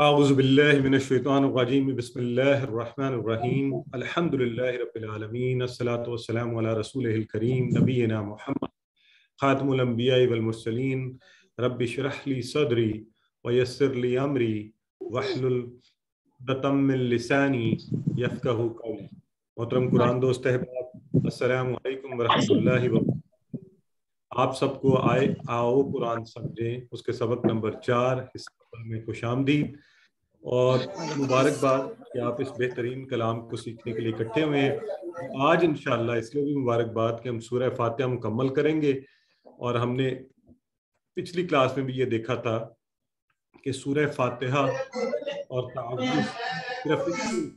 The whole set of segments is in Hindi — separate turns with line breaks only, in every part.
أعوذ بالله من الشيطان الرجيم بسم الله الرحمن الرحيم الحمد لله رب العالمين الصلاة والسلام على رسوله الكريم نبينا محمد خاتم الأنبياء والمرسلين رب اشرح لي صدري ويسر لي أمري واحلل عقدة من لساني يفقه قولي محترم السلام दोस्त अहबाब अस्सलाम वालेकुम آپ سب کو آئے آؤ قرآن سمجھیں اس کے سبق نمبر چار حصہ हमें खुश आमदीद और मुबारकबाद कि आप इस बेहतरीन कलाम को सीखने के लिए इकट्ठे हुए हैं आज इन इसलिए भी मुबारकबाद कि हम सूर्य फातह मुकम्मल करेंगे और हमने पिछली क्लास में भी ये देखा था कि सूर्य फातहा और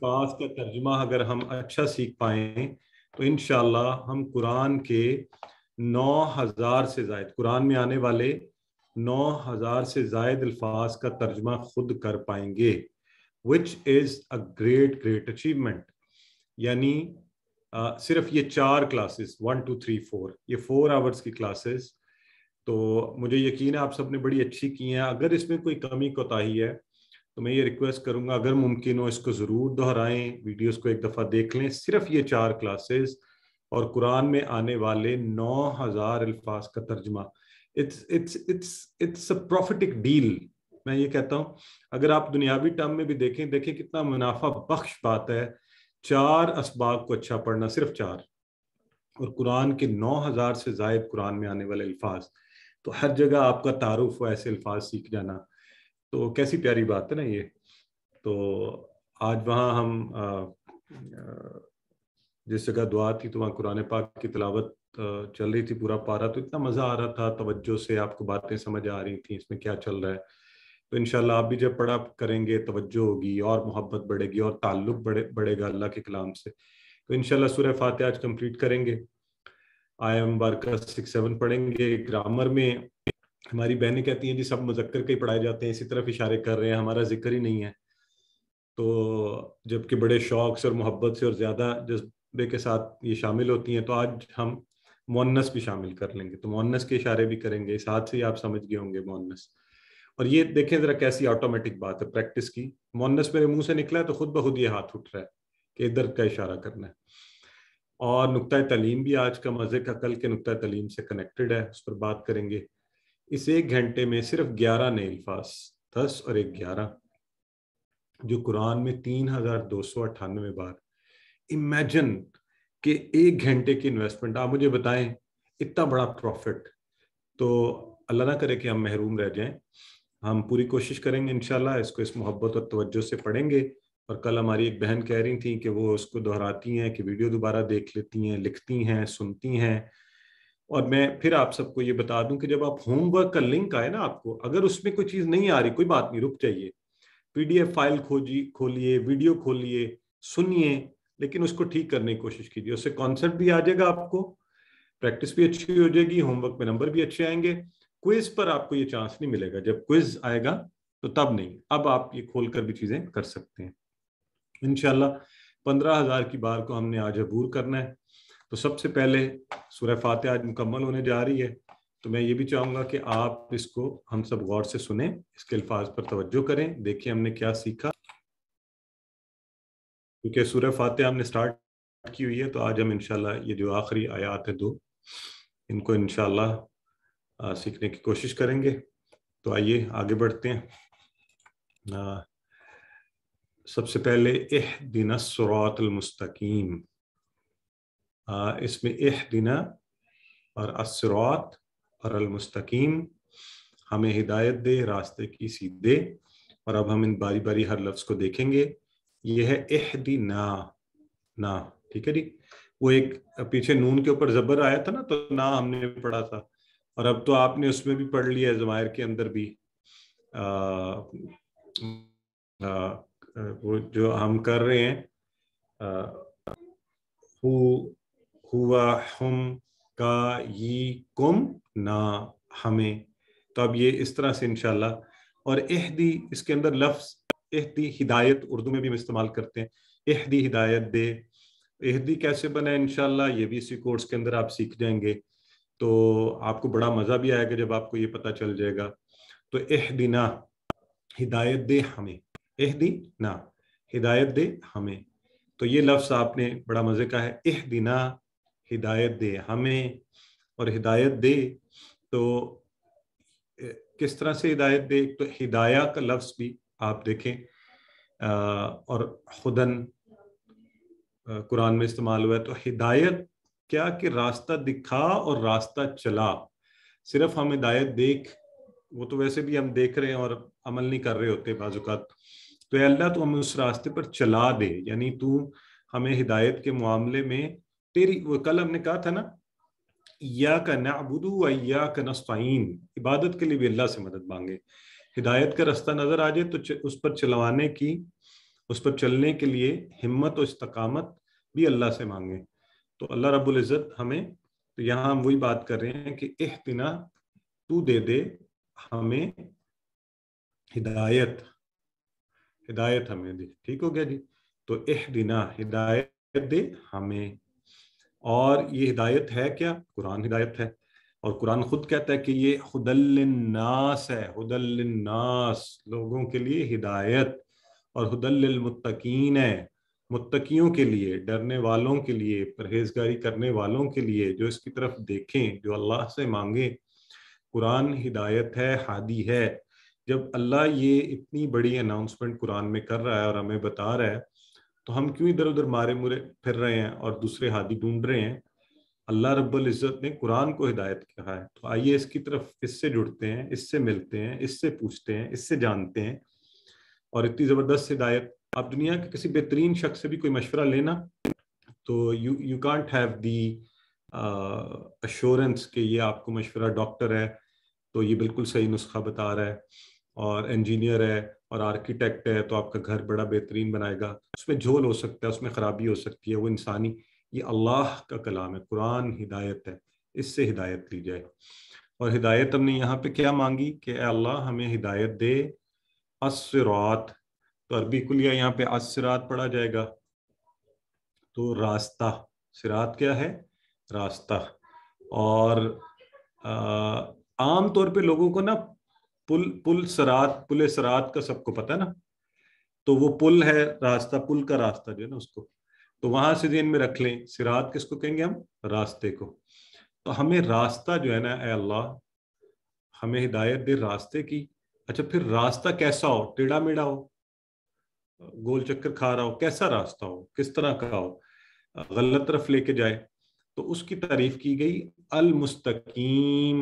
पास का तर्जमा अगर हम अच्छा सीख पाए तो इन हम कुरान के नौ हज़ार से जायद कुरान में आने वाले नौ हज़ार से जायद अल्फाज का तर्जमा खुद कर पाएंगे which is a great great achievement यानी सिर्फ ये चार classes one two three four ये फोर आवर्स की क्लासेस तो मुझे यकीन है आप सबने बड़ी अच्छी की है अगर इसमें कोई कमी कोताही है तो मैं ये रिक्वेस्ट करूंगा अगर मुमकिन हो इसको ज़रूर दोहराएं वीडियोस को एक दफ़ा देख लें सिर्फ ये चार क्लासेस और कुरान में आने वाले नौ हज़ार अल्फाज का तर्जमा it's it's it's it's a prophetic deal मैं ये कहता हूं अगर आप दुनियावी टर्म में भी देखें देखें कितना मुनाफा बख्श बात है चार इसबाक को अच्छा पढ़ना सिर्फ चार और कुरान के नौ हजार से जायद कुरान में आने वाले अल्फाज तो हर जगह आपका तारुफ हो ऐसे अल्फाज सीख जाना तो कैसी प्यारी बात है ना ये तो आज वहाँ हम आ, आ, जिस जगह दुआ थी तो वहाँ कुरान पाक की तलावत चल रही थी पूरा पारा तो इतना मजा आ रहा था तवज्जो से आपको बातें समझ आ रही थी इसमें क्या चल रहा है तो इनशाला आप भी जब पढ़ा करेंगे तवज्जो होगी और मोहब्बत बढ़ेगी और ताल्लुक बढ़े बढ़ेगा अल्लाह के कलाम से तो इनशाला सुरह फातह आज कंप्लीट करेंगे आया मुबारक सिक्स सेवन पढ़ेंगे ग्रामर में हमारी बहनें कहती हैं जी सब मुजक्कर के ही पढ़ाए जाते हैं इसी तरफ इशारे कर रहे हैं हमारा जिक्र ही नहीं है तो जबकि बड़े शौक से और मोहब्बत से और ज़्यादा जज्बे के साथ ये शामिल होती हैं तो आज हम मोनस भी शामिल कर लेंगे तो मोनस के इशारे भी करेंगे इस हाथ से आप समझ गए होंगे मोनस और ये देखें जरा कैसी ऑटोमेटिक बात है प्रैक्टिस की मोनस मेरे मुंह से निकला है तो खुद ब खुद ये हाथ उठ रहा है कि इधर का इशारा करना है और नुकता तलीम भी आज का मज़े का कल के नुकता तलीम से कनेक्टेड है उस पर बात करेंगे इस एक घंटे में सिर्फ ग्यारह नए अल्फाज दस और एक ग्यारह जो कुरान में तीन हजार दो सौ अट्ठानवे बार इमेजिन कि एक घंटे की इन्वेस्टमेंट आप मुझे बताएं इतना बड़ा प्रॉफिट तो अल्लाह ना करे कि हम महरूम रह जाएं हम पूरी कोशिश करेंगे इनशाला इसको इस मोहब्बत और तवज्जो से पढ़ेंगे और कल हमारी एक बहन कह रही थी कि वो उसको दोहराती हैं कि वीडियो दोबारा देख लेती हैं लिखती हैं सुनती हैं और मैं फिर आप सबको ये बता दूं कि जब आप होमवर्क का लिंक आए ना आपको अगर उसमें कोई चीज़ नहीं आ रही कोई बात नहीं रुक जाइए पीडीएफ फाइल खोजी खोलिए वीडियो खोलिए सुनिए लेकिन उसको ठीक करने की कोशिश कीजिए उससे कॉन्सेप्ट भी आ जाएगा आपको प्रैक्टिस भी अच्छी हो जाएगी होमवर्क में नंबर भी अच्छे आएंगे क्विज पर आपको ये चांस नहीं मिलेगा जब क्विज आएगा तो तब नहीं अब आप ये खोल कर भी चीजें कर सकते हैं इनशाला पंद्रह हजार की बार को हमने आज अबूर करना है तो सबसे पहले सूर्य फाते आज मुकम्मल होने जा रही है तो मैं ये भी चाहूंगा कि आप इसको हम सब गौर से सुने इसके अल्फाज पर तवज्जो करें देखिए हमने क्या सीखा क्योंकि सूर्य फातह हमने स्टार्ट की हुई है तो आज हम इनशाला ये जो आखिरी आयात है दो इनको इनशाला सीखने की कोशिश करेंगे तो आइए आगे बढ़ते हैं आ, सबसे पहले एह दिन सुरातमस्तकीम इसमें एह दिना और असरात और अलमस्तकीम हमें हिदायत दे रास्ते की सीधे और अब हम इन बारी बारी हर लफ्ज़ को देखेंगे ये है दी ना ना ठीक है जी वो एक पीछे नून के ऊपर जबर आया था ना तो ना हमने पढ़ा था और अब तो आपने उसमें भी पढ़ लिया है जमायर के अंदर भी अः वो जो हम कर रहे हैं हु हुआ हम का यी कुम ना हमें तो अब ये इस तरह से इनशाला और एह दी इसके अंदर लफ्ज़ एहदी हिदायत उर्दू में भी हम इस्तेमाल करते हैं एहदी हिदायत दे एहदी कैसे बने इनशाला ये भी इसी कोर्स के अंदर आप सीख जाएंगे तो आपको बड़ा मज़ा भी आएगा जब आपको ये पता चल जाएगा तो एहदिना हिदायत दे हमें एहदी ना हिदायत दे हमें तो ये लफ्ज़ आपने बड़ा मज़े का है एहदिना हिदायत दे हमें और हिदायत दे तो किस तरह से हिदायत दे तो हिदाया का लफ्ज़ भी आप देखें आ, और खुदन कुरान में इस्तेमाल हुआ है तो हिदायत क्या कि रास्ता दिखा और रास्ता चला सिर्फ हम हिदायत देख वो तो वैसे भी हम देख रहे हैं और अमल नहीं कर रहे होते बाजुकात तो अल्लाह तो हमें उस रास्ते पर चला दे यानी तू हमें हिदायत के मामले में तेरी वो कल हमने कहा था ना या का नबुदू या का नस्ताइन इबादत के लिए भी अल्लाह से मदद मांगे हिदायत का रास्ता नजर आ जाए तो उस पर चलवाने की उस पर चलने के लिए हिम्मत और इस्तकामत भी अल्लाह से मांगे तो अल्लाह रब्बुल इज़्ज़त हमें तो यहाँ हम वही बात कर रहे हैं कि एहतना तू दे दे हमें हिदायत हिदायत हमें दे ठीक हो गया जी तो दिना हिदायत दे हमें और ये हिदायत है क्या कुरान हिदायत है और कुरान खुद कहता है कि ये हदलनास है हदलनास लोगों के लिए हिदायत और हदलमतकीन है मुत्तकियों के लिए डरने वालों के लिए परहेजगारी करने वालों के लिए जो इसकी तरफ देखें जो अल्लाह से मांगे कुरान हिदायत है हादी है जब अल्लाह ये इतनी बड़ी अनाउंसमेंट कुरान में कर रहा है और हमें बता रहा है तो हम क्यों इधर उधर मारे मुरे फिर रहे हैं और दूसरे हादी ढूंढ रहे हैं अल्लाह रब्बुल इज़्ज़त ने कुरान को हिदायत कहा है तो आइए इसकी तरफ इससे जुड़ते हैं इससे मिलते हैं इससे पूछते हैं इससे जानते हैं और इतनी ज़बरदस्त हिदायत आप दुनिया के किसी बेहतरीन शख्स से भी कोई मशवरा लेना तो you you can't have the assurance कि ये आपको मशवरा डॉक्टर है तो ये बिल्कुल सही नुस्खा बता रहा है और इंजीनियर है और आर्किटेक्ट है तो आपका घर बड़ा बेहतरीन बनाएगा उसमें झोल हो सकता है उसमें खराबी हो सकती है वो इंसानी ये अल्लाह का कलाम है कुरान हिदायत है इससे हिदायत ली जाए और हिदायत हमने यहाँ पे क्या मांगी कि अल्लाह हमें हिदायत दे असरात तो अरबी कुलिया यहाँ पे असरात पढ़ा जाएगा तो रास्ता सिरात क्या है रास्ता और आम तौर पे लोगों को ना पुल पुल सरात पुल सरात का सबको पता है ना तो वो पुल है रास्ता पुल का रास्ता जो है ना उसको तो वहां से दिन में रख लें सिरात किसको कहेंगे हम रास्ते को तो हमें रास्ता जो है ना ए अल्लाह हमें हिदायत दे रास्ते की अच्छा फिर रास्ता कैसा हो टेढ़ा मेढ़ा हो गोल चक्कर खा रहा हो कैसा रास्ता हो किस तरह का हो गलत तरफ लेके जाए तो उसकी तारीफ की गई अल मुस्तकीम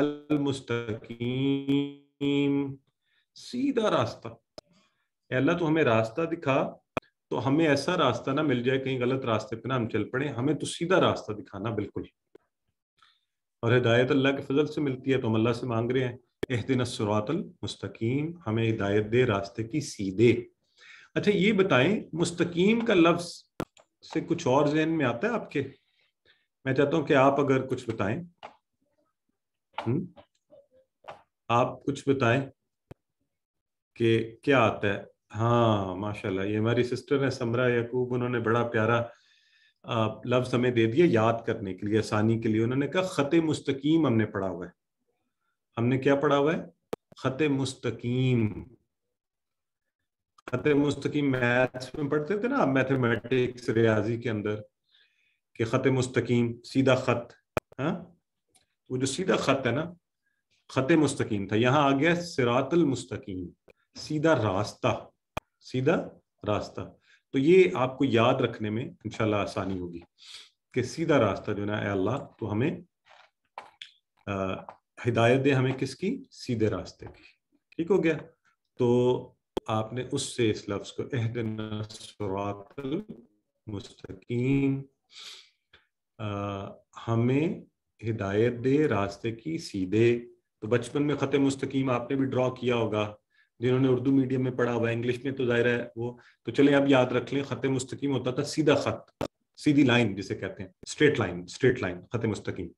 अल मुस्तकीम सीधा रास्ता अल्लाह तो हमें रास्ता दिखा तो हमें ऐसा रास्ता ना मिल जाए कहीं गलत रास्ते पे ना हम चल पड़े हमें तो सीधा रास्ता दिखाना बिल्कुल और हिदायत अल्लाह के फजल से मिलती है तो हम अल्लाह से मांग रहे हैं एह दिन सुरातल मुस्तकीम हमें हिदायत दे रास्ते की सीधे अच्छा ये बताएं मुस्तकीम का लफ्ज से कुछ और जहन में आता है आपके मैं चाहता हूं कि आप अगर कुछ बताएं हुँ? हम्म? आप कुछ बताएं कि क्या आता है हाँ माशाल्लाह ये हमारी सिस्टर है समरा यकूब उन्होंने बड़ा प्यारा लफ्ज हमें दे दिया याद करने के लिए आसानी के लिए उन्होंने कहा ख़त मुस्तकीम हमने पढ़ा हुआ है हमने क्या पढ़ा हुआ है ख़त मुस्तकीम ख़त मुस्तकीम मैथ्स में पढ़ते थे ना मैथमेटिक्स रियाजी के अंदर कि ख़त मुस्तकीम सीधा खत हाँ वो जो सीधा खत है ना ख़त मुस्तकीम था यहाँ आ गया सिरातल मुस्तकीम सीधा रास्ता सीधा रास्ता तो ये आपको याद रखने में इंशाल्लाह आसानी होगी कि सीधा रास्ता जो ना अल्लाह तो हमें आ, हिदायत दे हमें किसकी सीधे रास्ते की ठीक हो गया तो आपने उससे इस लफ्ज को मुस्तकीम हमें हिदायत दे रास्ते की सीधे तो बचपन में ख़त मुस्तकीम आपने भी ड्रॉ किया होगा जिन्होंने उर्दू मीडियम में पढ़ा हुआ इंग्लिश में तो जाहिर है वो तो चले आप याद रख लें खत मुस्तकीम होता था सीधा खत सीधी लाइन जिसे कहते हैं स्ट्रेट लाइन स्ट्रेट लाइन खत मुस्तकीम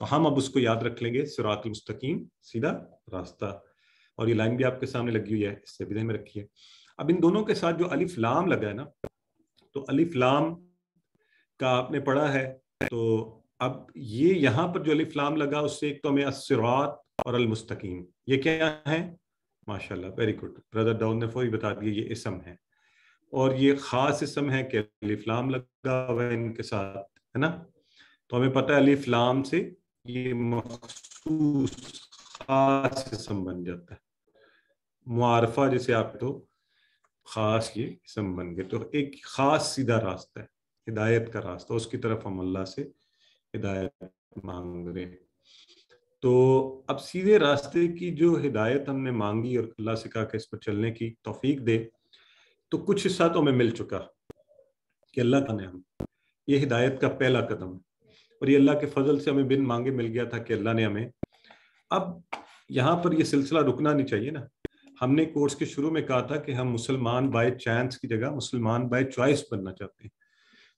तो हम अब उसको याद रख लेंगे सिरात मुस्तकीम सीधा रास्ता और ये लाइन भी आपके सामने लगी हुई है इससे विधेय में है अब इन दोनों के साथ जो अलिफ लाम लगा है ना तो अलिफ लाम का आपने पढ़ा है तो अब ये यहाँ पर जो अलिफ लाम लगा उससे एक तो हमें असरात और अलमुस्तकीम ये क्या है माशाल्लाह वेरी गुड ब्रदर दाऊद ने फौरी बता दिया ये इसम है और ये ख़ास इसम है कि अलीफ्लाम लगा हुआ है इनके साथ है ना तो हमें पता है अलीफ्लाम से ये मखसूस ख़ास इसम बन जाता है मुआरफा जैसे आप तो ख़ास ये इसम बन गए तो एक ख़ास सीधा रास्ता है हिदायत का रास्ता उसकी तरफ हम अल्लाह से हिदायत मांग रहे हैं तो अब सीधे रास्ते की जो हिदायत हमने मांगी और अल्लाह से कहा कि इस पर चलने की तोफीक दे तो कुछ हिस्सा तो हमें मिल चुका कि अल्लाह का नाम ये हिदायत का पहला कदम और ये अल्लाह के फजल से हमें बिन मांगे मिल गया था कि अल्लाह ने हमें अब यहाँ पर यह सिलसिला रुकना नहीं चाहिए ना हमने कोर्स के शुरू में कहा था कि हम मुसलमान बाय चांस की जगह मुसलमान बाय चॉइस बनना चाहते हैं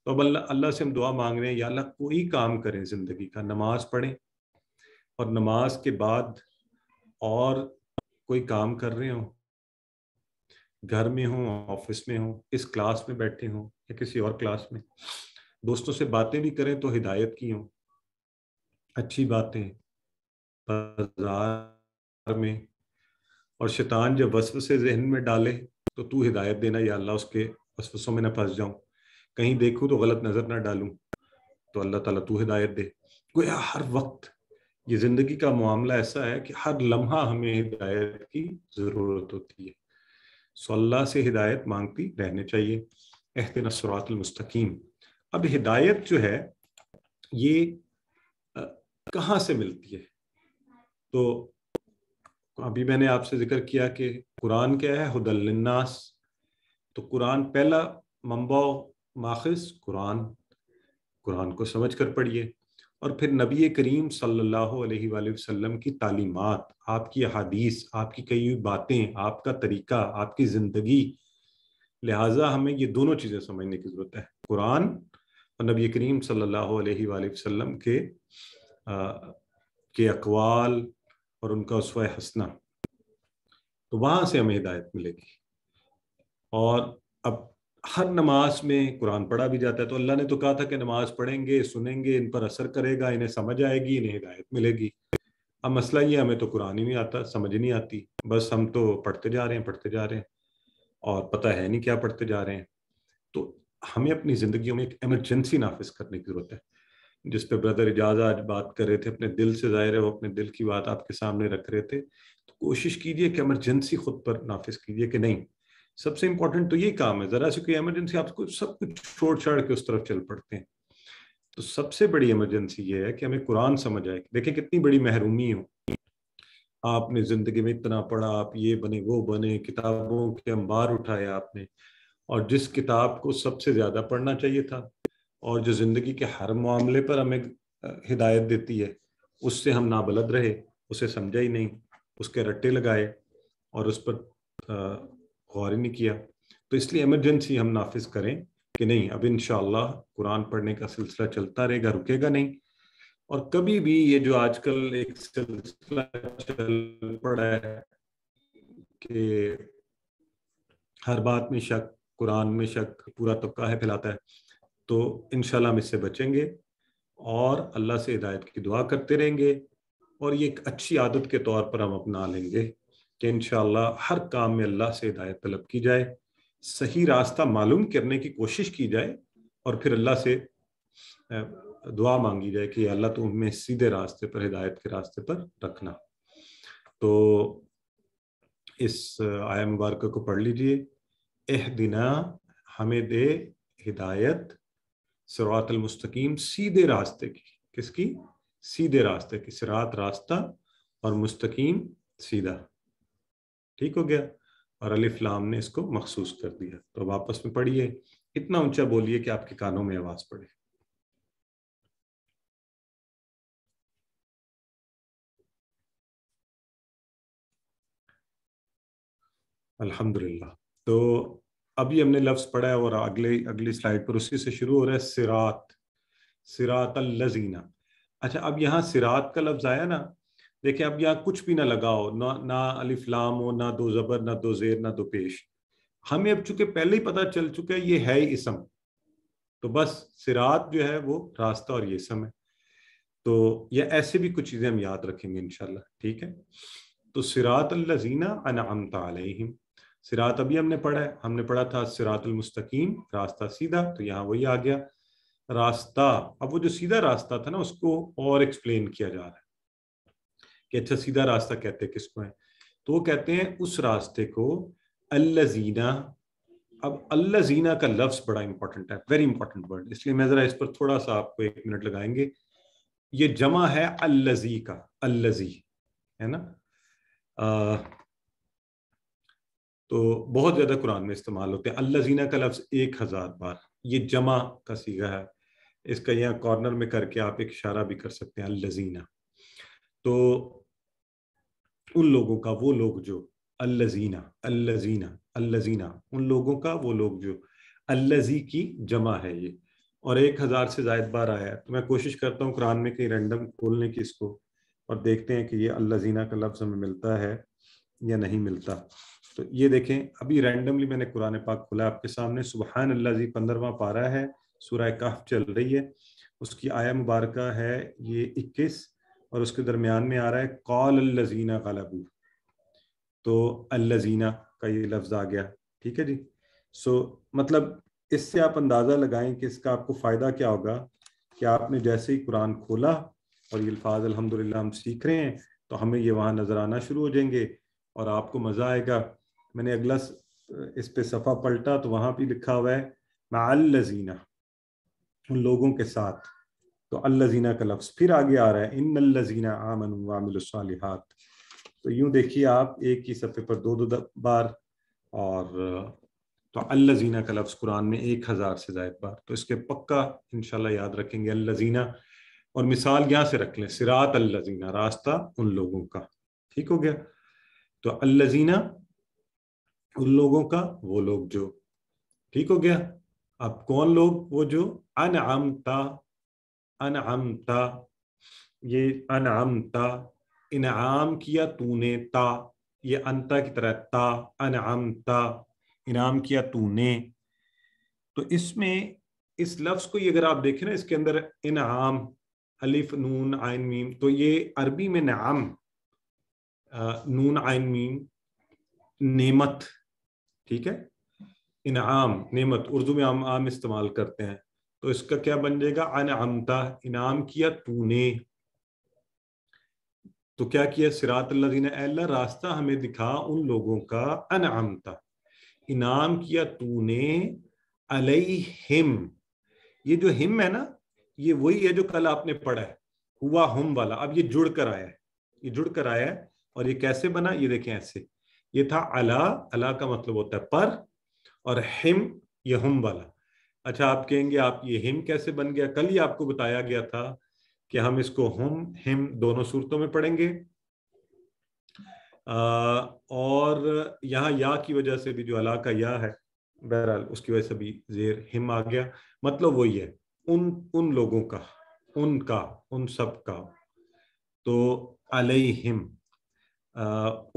तो अब अल्लाह अल्लाह से हम दुआ मांग रहे हैं या अल्लाह कोई काम करें जिंदगी का नमाज पढ़ें और नमाज के बाद और कोई काम कर रहे हो घर में हो ऑफिस में हो इस क्लास में बैठे हो या किसी और क्लास में दोस्तों से बातें भी करें तो हिदायत की हो अच्छी बातें बाजार में और शैतान जब वस्व से जहन में डाले तो तू हिदायत देना या अल्लाह उसके वसवसों में ना फंस जाऊं कहीं देखूं तो गलत नज़र ना डालूं तो अल्लाह ताला तू हिदायत दे गोया हर वक्त ये जिंदगी का मामला ऐसा है कि हर लम्हा हमें हिदायत की जरूरत होती है सो अल्लाह से हिदायत मांगती रहनी चाहिए एहतिन मुस्तकीम अब हिदायत जो है ये कहाँ से मिलती है तो अभी मैंने आपसे जिक्र किया कि कुरान क्या है हदलनास तो कुरान पहला मम्बा माखज कुरान कुरान को समझ कर पढ़िए और फिर नबी करीम सल्लल्लाहु अलैहि वसल्लम की तालीमत आपकी अहादीस आपकी कई बातें आपका तरीका आपकी ज़िंदगी लिहाजा हमें ये दोनों चीज़ें समझने की ज़रूरत है कुरान और नबी करीम सल्लल्लाहु अलैहि वसल्लम के आ, के अकवाल और उनका उस हसना तो वहाँ से हमें हिदायत मिलेगी और अब हर नमाज में कुरान पढ़ा भी जाता है तो अल्लाह ने तो कहा था कि नमाज पढ़ेंगे सुनेंगे इन पर असर करेगा इन्हें समझ आएगी इन्हें हिदायत मिलेगी अब मसला ये हमें तो कुरान ही नहीं आता समझ नहीं आती बस हम तो पढ़ते जा रहे हैं पढ़ते जा रहे हैं और पता है नहीं क्या पढ़ते जा रहे हैं तो हमें अपनी ज़िंदगी में एक एमरजेंसी नाफिज करने की ज़रूरत है जिस पे ब्रदर इजाज़ आज बात कर रहे थे अपने दिल से जाहिर है वो अपने दिल की बात आपके सामने रख रहे थे तो कोशिश कीजिए कि एमरजेंसी खुद पर नाफिज कीजिए कि नहीं सबसे इंपॉर्टेंट तो ये काम है जरा सी कोई इमरजेंसी आपको सब कुछ छोड़ छाड़ के उस तरफ चल पड़ते हैं तो सबसे बड़ी इमरजेंसी ये है कि हमें कुरान समझ आए देखें कितनी बड़ी महरूमी हो आपने जिंदगी में इतना पढ़ा आप ये बने वो बने किताबों के अंबार उठाए आपने और जिस किताब को सबसे ज्यादा पढ़ना चाहिए था और जो जिंदगी के हर मामले पर हमें हिदायत देती है उससे हम नाबलद रहे उसे समझा ही नहीं उसके रट्टे लगाए और उस पर गौर ही नहीं किया तो इसलिए इमरजेंसी हम नाफिज करें कि नहीं अब इन कुरान पढ़ने का सिलसिला चलता रहेगा रुकेगा नहीं और कभी भी ये जो आजकल एक सिलसिला चल पड़ा है कि हर बात में शक कुरान में शक पूरा तबका है फैलाता है तो इनशाला हम इससे बचेंगे और अल्लाह से हिदायत की दुआ करते रहेंगे और ये एक अच्छी आदत के तौर पर हम अपना लेंगे कि इन हर काम में अल्लाह से हिदायत तलब की जाए सही रास्ता मालूम करने की कोशिश की जाए और फिर अल्लाह से दुआ मांगी जाए कि अल्लाह तुम तो हमें सीधे रास्ते पर हिदायत के रास्ते पर रखना तो इस आया मुबारक को पढ़ लीजिए एह दिना हमें दे हिदायत सरात मुस्तकीम सीधे रास्ते की किसकी सीधे रास्ते की सरात रास्ता और मुस्तकीम सीधा ठीक हो गया और अलिफ लाम ने इसको मखसूस कर दिया तो वापस में पढ़िए इतना ऊंचा बोलिए कि आपके कानों में आवाज पड़े अल्हम्दुलिल्लाह तो अभी हमने लफ्ज पढ़ा है और अगले अगली स्लाइड पर उसी से शुरू हो रहा है सिरात सिरात अल्लजीना अच्छा अब यहाँ सिरात का लफ्ज आया ना देखिए अब यहाँ कुछ भी ना लगाओ ना ना अलिफ लाम हो ना दो जबर ना दो जेर ना दो पेश हमें अब चूंकि पहले ही पता चल चुका है ये है इसम तो बस सिरात जो है वो रास्ता और ये इसम है तो ये ऐसे भी कुछ चीज़ें हम याद रखेंगे इनशाला ठीक है तो सिरात अल्लाजीना अनामता अलहिम सिरात अभी हमने पढ़ा है हमने पढ़ा था सिरातलमस्तकीम रास्ता सीधा तो यहाँ वही आ गया रास्ता अब वो जो सीधा रास्ता था ना उसको और एक्सप्लेन किया जा रहा है कि अच्छा सीधा रास्ता कहते हैं किसको है तो वो कहते हैं उस रास्ते को अल्लाजीना अब अल्लाजीना का लफ्ज बड़ा इंपॉर्टेंट है वेरी इंपॉर्टेंट वर्ड इसलिए मैं जरा इस पर थोड़ा सा आपको एक मिनट लगाएंगे ये जमा है अल्लाजी का अल्लाजी है ना आ, तो बहुत ज्यादा कुरान में इस्तेमाल होते हैं अल्लाजीना का लफ्ज एक हजार बार ये जमा का सीगा है इसका यहाँ कॉर्नर में करके आप एक इशारा भी कर सकते हैं अल्लाजीना तो उन लोगों का वो लोग जो अल्लजीना अल्लजीना अल्लजीना उन लोगों का वो लोग जो अल्लजी की जमा है ये और एक हजार से जायद बार आया है तो मैं कोशिश करता हूँ कुरान में कहीं रैंडम खोलने की इसको और देखते हैं कि ये अल्लजीना का लफ्ज़ हमें मिलता है या नहीं मिलता तो ये देखें अभी रैंडमली मैंने कुरान पाक खोला आपके सामने सुबहान अल्लाजी पंद्रवा पारा है सूरह काफ चल रही है उसकी आया मुबारक है ये इक्कीस और उसके दरमियान में आ रहा है कॉल अल्लजीना गलबू तो अल्लजीना का ये लफ्ज़ आ गया ठीक है जी सो मतलब इससे आप अंदाज़ा लगाएं कि इसका आपको फ़ायदा क्या होगा कि आपने जैसे ही कुरान खोला और ये अल्फाज अलहमदिल्ला हम सीख रहे हैं तो हमें ये वहां नज़र आना शुरू हो जाएंगे और आपको मज़ा आएगा मैंने अगला इस पे सफ़ा पलटा तो वहां भी लिखा हुआ है मैं अल्लाजीना उन लोगों के साथ तो अल्लाजीना का लफ्ज़ फिर आगे आ रहा है इन अल्लाजीना आमन वामिलसालिहात तो यूं देखिए आप एक ही सफ़े पर दो दो बार और तो अल्लाजीना का लफ्ज़ कुरान में एक हज़ार से जायद बार तो इसके पक्का इन याद रखेंगे अल्लाजीना और मिसाल यहाँ से रख लें सिरात अल्लाजीना रास्ता उन लोगों का ठीक हो गया तो अल्लाजीना उन लोगों का वो लोग जो ठीक हो गया अब कौन लोग वो जो अनआमता अनअमता ये अनअमता इनाम किया तूने ता ये अंता की तरह ता अनअमता इनाम किया तूने तो इसमें इस लफ्ज़ को ये अगर आप देखें ना इसके अंदर इनाम अलिफ नून आयन मीम तो ये अरबी में नाम नून आयन मीम नेमत ठीक है इनाम नेमत उर्दू में हम आम इस्तेमाल करते हैं तो इसका क्या बन जाएगा अन अमता इनाम किया तूने तो क्या किया सिरात अल्लाह रास्ता हमें दिखा उन लोगों का अन अमता इनाम किया तूने अलई हिम ये जो हिम है ना ये वही है जो कल आपने पढ़ा है हुआ हम वाला अब ये जुड़ कर आया है ये जुड़ कर आया है और ये कैसे बना ये देखें ऐसे ये था अला अला का मतलब होता है पर और हिम ये हम वाला अच्छा आप कहेंगे आप ये हिम कैसे बन गया कल ही आपको बताया गया था कि हम इसको हम हिम दोनों सूरतों में पढ़ेंगे आ, और यहाँ या की वजह से भी जो अला का या है बहरहाल उसकी वजह से भी जेर हिम आ गया मतलब वही है उन उन लोगों का उनका उन सब का तो अलई हिम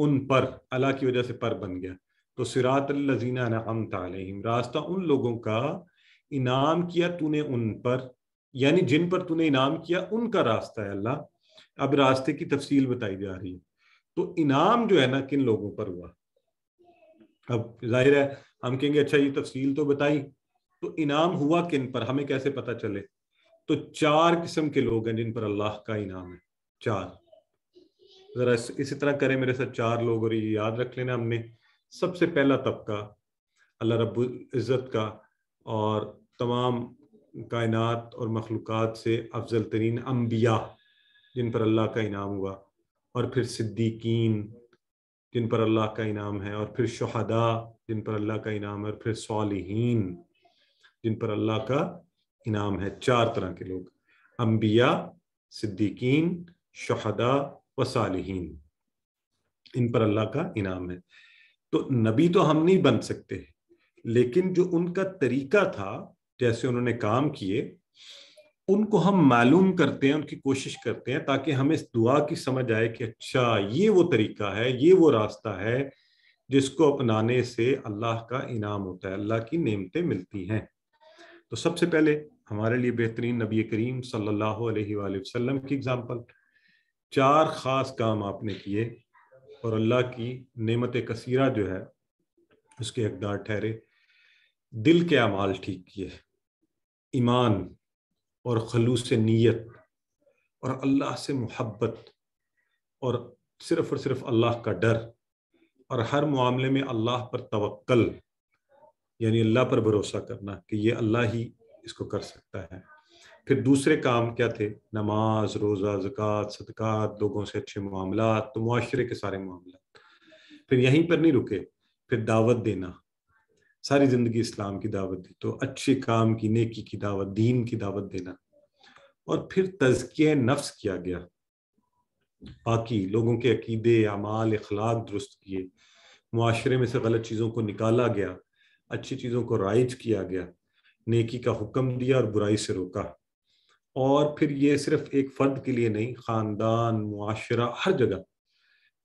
उन पर अला की वजह से पर बन गया तो सिरात लजीना नाम रास्ता उन लोगों का इनाम किया तूने उन पर यानी जिन पर तूने इनाम किया उनका रास्ता है अल्लाह अब रास्ते की तफसील बताई जा रही है तो इनाम जो है ना किन लोगों पर हुआ अब जाहिर है हम कहेंगे अच्छा ये तफसील तो बताई तो इनाम हुआ किन पर हमें कैसे पता चले तो चार किस्म के लोग हैं जिन पर अल्लाह का इनाम है चार जरा इसी तरह करें मेरे साथ चार लोग और ये याद रख लेना हमने सबसे पहला तबका अल्लाह रब्बुल इज़्ज़त का और तमाम कायनात और मखलूक़ात से अफजल तरीन अम्बिया जिन पर अल्लाह का इनाम हुआ और फिर सिद्दीकीन जिन पर अल्लाह का इनाम है और फिर शहदा जिन पर अल्लाह का इनाम है और फिर सालहीन जिन पर अल्लाह का इनाम है चार तरह के लोग अम्बिया सिद्दीकीन शहदा व सालहीन इन पर अल्लाह का इनाम है तो नबी तो हम नहीं बन सकते लेकिन जो उनका तरीका था जैसे उन्होंने काम किए उनको हम मालूम करते हैं उनकी कोशिश करते हैं ताकि हमें इस दुआ की समझ आए कि अच्छा ये वो तरीका है ये वो रास्ता है जिसको अपनाने से अल्लाह का इनाम होता है अल्लाह की नेमतें मिलती हैं तो सबसे पहले हमारे लिए बेहतरीन नबी करीम सल्लल्लाहु अलैहि वसल्लम की एग्जांपल चार ख़ास काम आपने किए और अल्लाह की नेमत कसीरा जो है उसके हकदार ठहरे दिल के अमाल ठीक किए ईमान और खलूस नीयत और अल्लाह से मोहब्बत और सिर्फ और सिर्फ अल्लाह का डर और हर मामले में अल्लाह पर तवक्ल यानी अल्लाह पर भरोसा करना कि ये अल्लाह ही इसको कर सकता है फिर दूसरे काम क्या थे नमाज रोज़ा ज़क़ात सदक़ात लोगों से अच्छे मामला तो माशरे के सारे मामला फिर यहीं पर नहीं रुके फिर दावत देना सारी जिंदगी इस्लाम की दावत दी तो अच्छे काम की नेकी की दावत दीन की दावत देना और फिर तजकिया नफ्स किया गया बाकी लोगों के अकीदे अमाल अखलाक दुरुस्त किए मुआरे में से गलत चीज़ों को निकाला गया अच्छी चीज़ों को राइज किया गया नेकी का हुक्म दिया और बुराई से रोका और फिर ये सिर्फ एक फ़र्द के लिए नहीं ख़ानदान माशरा हर जगह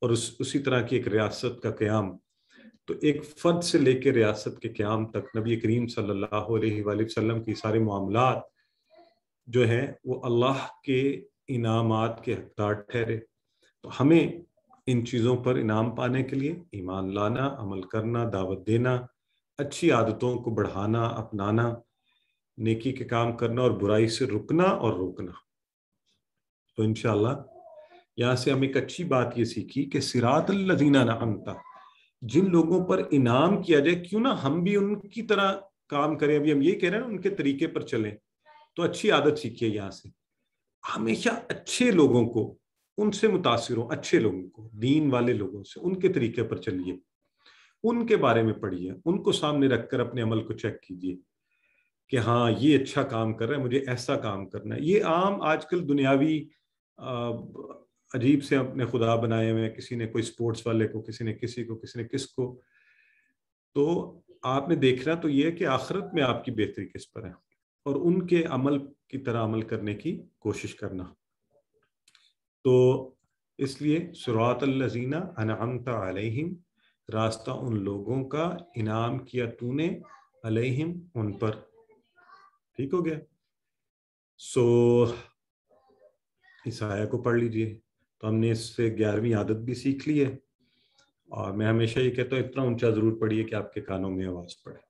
और उस उसी तरह की एक रियासत का क्याम तो एक फर्द से लेकर रियासत के क्याम तक नबी करीम सल्लल्लाहु वसल्लम की सारे मामला जो हैं वो अल्लाह के इनामात के हकदार ठहरे तो हमें इन चीज़ों पर इनाम पाने के लिए ईमान लाना अमल करना दावत देना अच्छी आदतों को बढ़ाना अपनाना नेकी के काम करना और बुराई से रुकना और रोकना तो इन यहाँ से हम एक अच्छी बात ये सीखी कि सिरात लदीना ना जिन लोगों पर इनाम किया जाए क्यों ना हम भी उनकी तरह काम करें अभी हम ये कह रहे हैं उनके तरीके पर चलें तो अच्छी आदत सीखिए यहाँ से हमेशा अच्छे लोगों को उनसे मुतासर हो अच्छे लोगों को दीन वाले लोगों से उनके तरीके पर चलिए उनके बारे में पढ़िए उनको सामने रखकर अपने अमल को चेक कीजिए कि हाँ ये अच्छा काम कर रहा है मुझे ऐसा काम करना है ये आम आजकल दुनियावी अजीब से अपने खुदा बनाए हुए हैं किसी ने कोई स्पोर्ट्स वाले को किसी ने किसी को किसी ने किसको तो आपने देखना तो ये है कि आखिरत में आपकी बेहतरी किस पर है और उनके अमल की तरह अमल करने की कोशिश करना तो इसलिए सुरात लजीना अनअमता रास्ता उन लोगों का इनाम किया तूने अलहिम उन पर ठीक हो गया सो so, इस आया को पढ़ लीजिए तो हमने इससे ग्यारहवीं आदत भी सीख ली है और मैं हमेशा ये कहता हूँ इतना ऊंचा जरूर पढ़िए कि आपके कानों में आवाज पड़े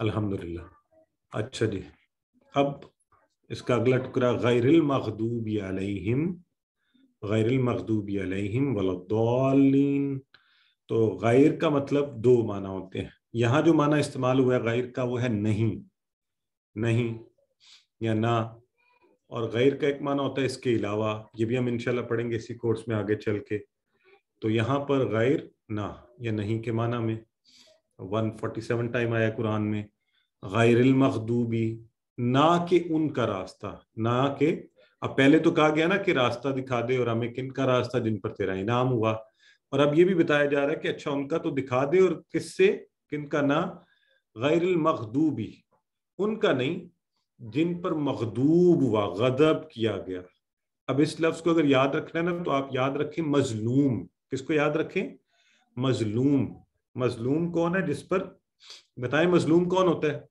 अल्हम्दुलिल्लाह अच्छा जी अब इसका अगला टुकड़ा गैर मखदूब अलैहिम गैरमखदूब अलैहिम तो गैर का मतलब दो माना होते हैं यहाँ जो माना इस्तेमाल हुआ है गैर का वो है नहीं नहीं या ना और गैर का एक माना होता है इसके अलावा ये भी हम इनशाला पढ़ेंगे इसी कोर्स में आगे चल के तो यहाँ पर गैर ना या नहीं के माना में 147 टाइम आया कुरान में गैरमखदूबी ना के उनका रास्ता ना के अब पहले तो कहा गया ना कि रास्ता दिखा दे और हमें किन का रास्ता जिन पर तेरा इनाम हुआ और अब ये भी बताया जा रहा है कि अच्छा उनका तो दिखा दे और किससे किन का ना गैर मखदूबी उनका नहीं जिन पर मखदूब हुआ गदब किया गया अब इस लफ्ज को अगर याद रखना है ना तो आप याद रखें मजलूम किसको याद रखें मजलूम मजलूम कौन है जिस पर बताएं मजलूम कौन होता है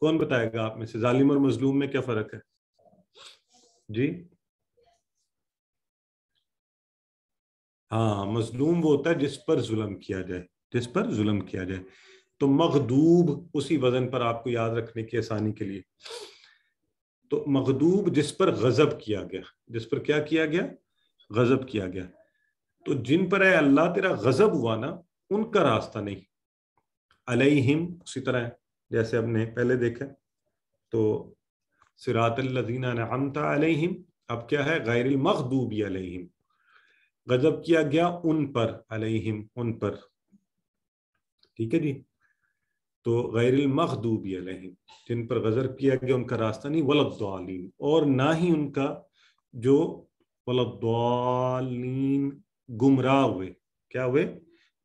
कौन बताएगा आप में से जालिम और मजलूम में क्या फर्क है जी हाँ मजलूम वो होता है जिस पर जुलम किया जाए जिस पर जुलम किया जाए तो मखदूब उसी वजन पर आपको याद रखने की आसानी के लिए तो मखदूब जिस पर गजब किया गया जिस पर क्या किया गया गजब किया गया तो जिन पर है अल्लाह तेरा गजब हुआ ना उनका रास्ता नहीं अलहिम उसी तरह है जैसे हमने पहले देखा तो सिरातल्लिम अब क्या है गैर मखदूब अलहिम गजब किया गया उन पर अलहिम उन पर ठीक है जी तो गैर मखदूबी अलहिम जिन पर गजब किया गया उनका रास्ता नहीं वलबदालीन और ना ही उनका जो वलबदालीन गुमराह हुए क्या हुए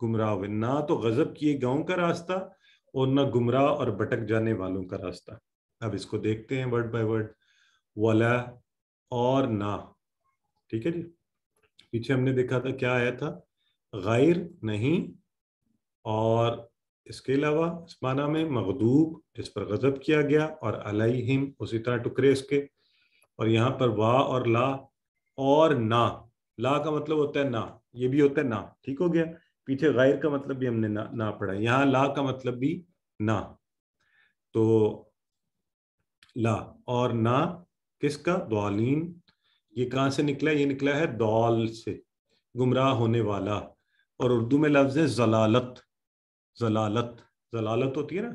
गुमराह हुए ना तो गजब किए गाँव का रास्ता और ना गुमराह और भटक जाने वालों का रास्ता अब इसको देखते हैं वर्ड बाय वर्ड वाला और ना ठीक है जी पीछे हमने देखा था क्या आया था गैर नहीं और इसके अलावा इस माना में मखदूब जिस पर गजब किया गया और अलहिम उसी तरह टुकड़े इसके और यहाँ पर वाह और ला और ना ला का मतलब होता है ना ये भी होता है ना ठीक हो गया पीछे गैर का मतलब भी हमने ना ना पढ़ा यहाँ ला का मतलब भी ना तो ला और ना किसका दौलीन ये कहाँ से निकला ये निकला है दौल से गुमराह होने वाला और उर्दू में लफ्ज है जलालत जलालत जलालत होती है ना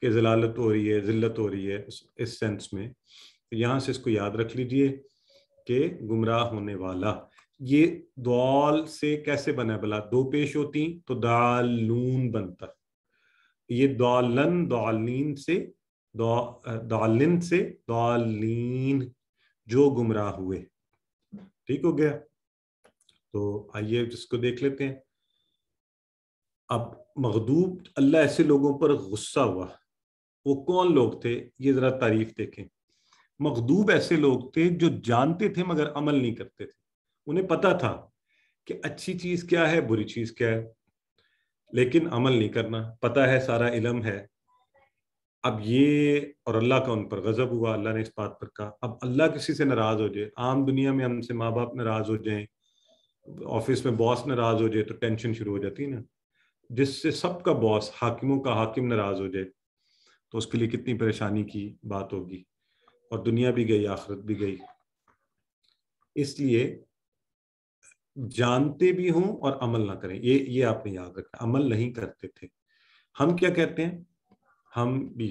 कि जलालत हो रही है जिल्लत हो रही है इस सेंस में तो यहाँ से इसको याद रख लीजिए कि गुमराह होने वाला ये दौल से कैसे बना है भला दो पेश होती तो दालून बनता ये दौलन दौलिन से दालिन से दालीन जो गुमराह हुए ठीक हो गया तो आइए इसको देख लेते हैं अब मखदूब अल्लाह ऐसे लोगों पर गुस्सा हुआ वो कौन लोग थे ये जरा तारीफ देखें मखदूब ऐसे लोग थे जो जानते थे मगर अमल नहीं करते थे उन्हें पता था कि अच्छी चीज क्या है बुरी चीज क्या है लेकिन अमल नहीं करना पता है सारा इलम है अब ये और अल्लाह का उन पर गजब हुआ अल्लाह ने इस बात पर कहा अब अल्लाह किसी से नाराज हो जाए आम दुनिया में हमसे माँ बाप नाराज हो जाए ऑफिस में बॉस नाराज हो जाए तो टेंशन शुरू हो जाती है ना जिससे सबका बॉस हाकिमों का हाकिम नाराज हो जाए तो उसके लिए कितनी परेशानी की बात होगी और दुनिया भी गई आखरत भी गई इसलिए जानते भी हों और अमल ना करें ये ये आपने याद रखा अमल नहीं करते थे हम क्या कहते हैं हम भी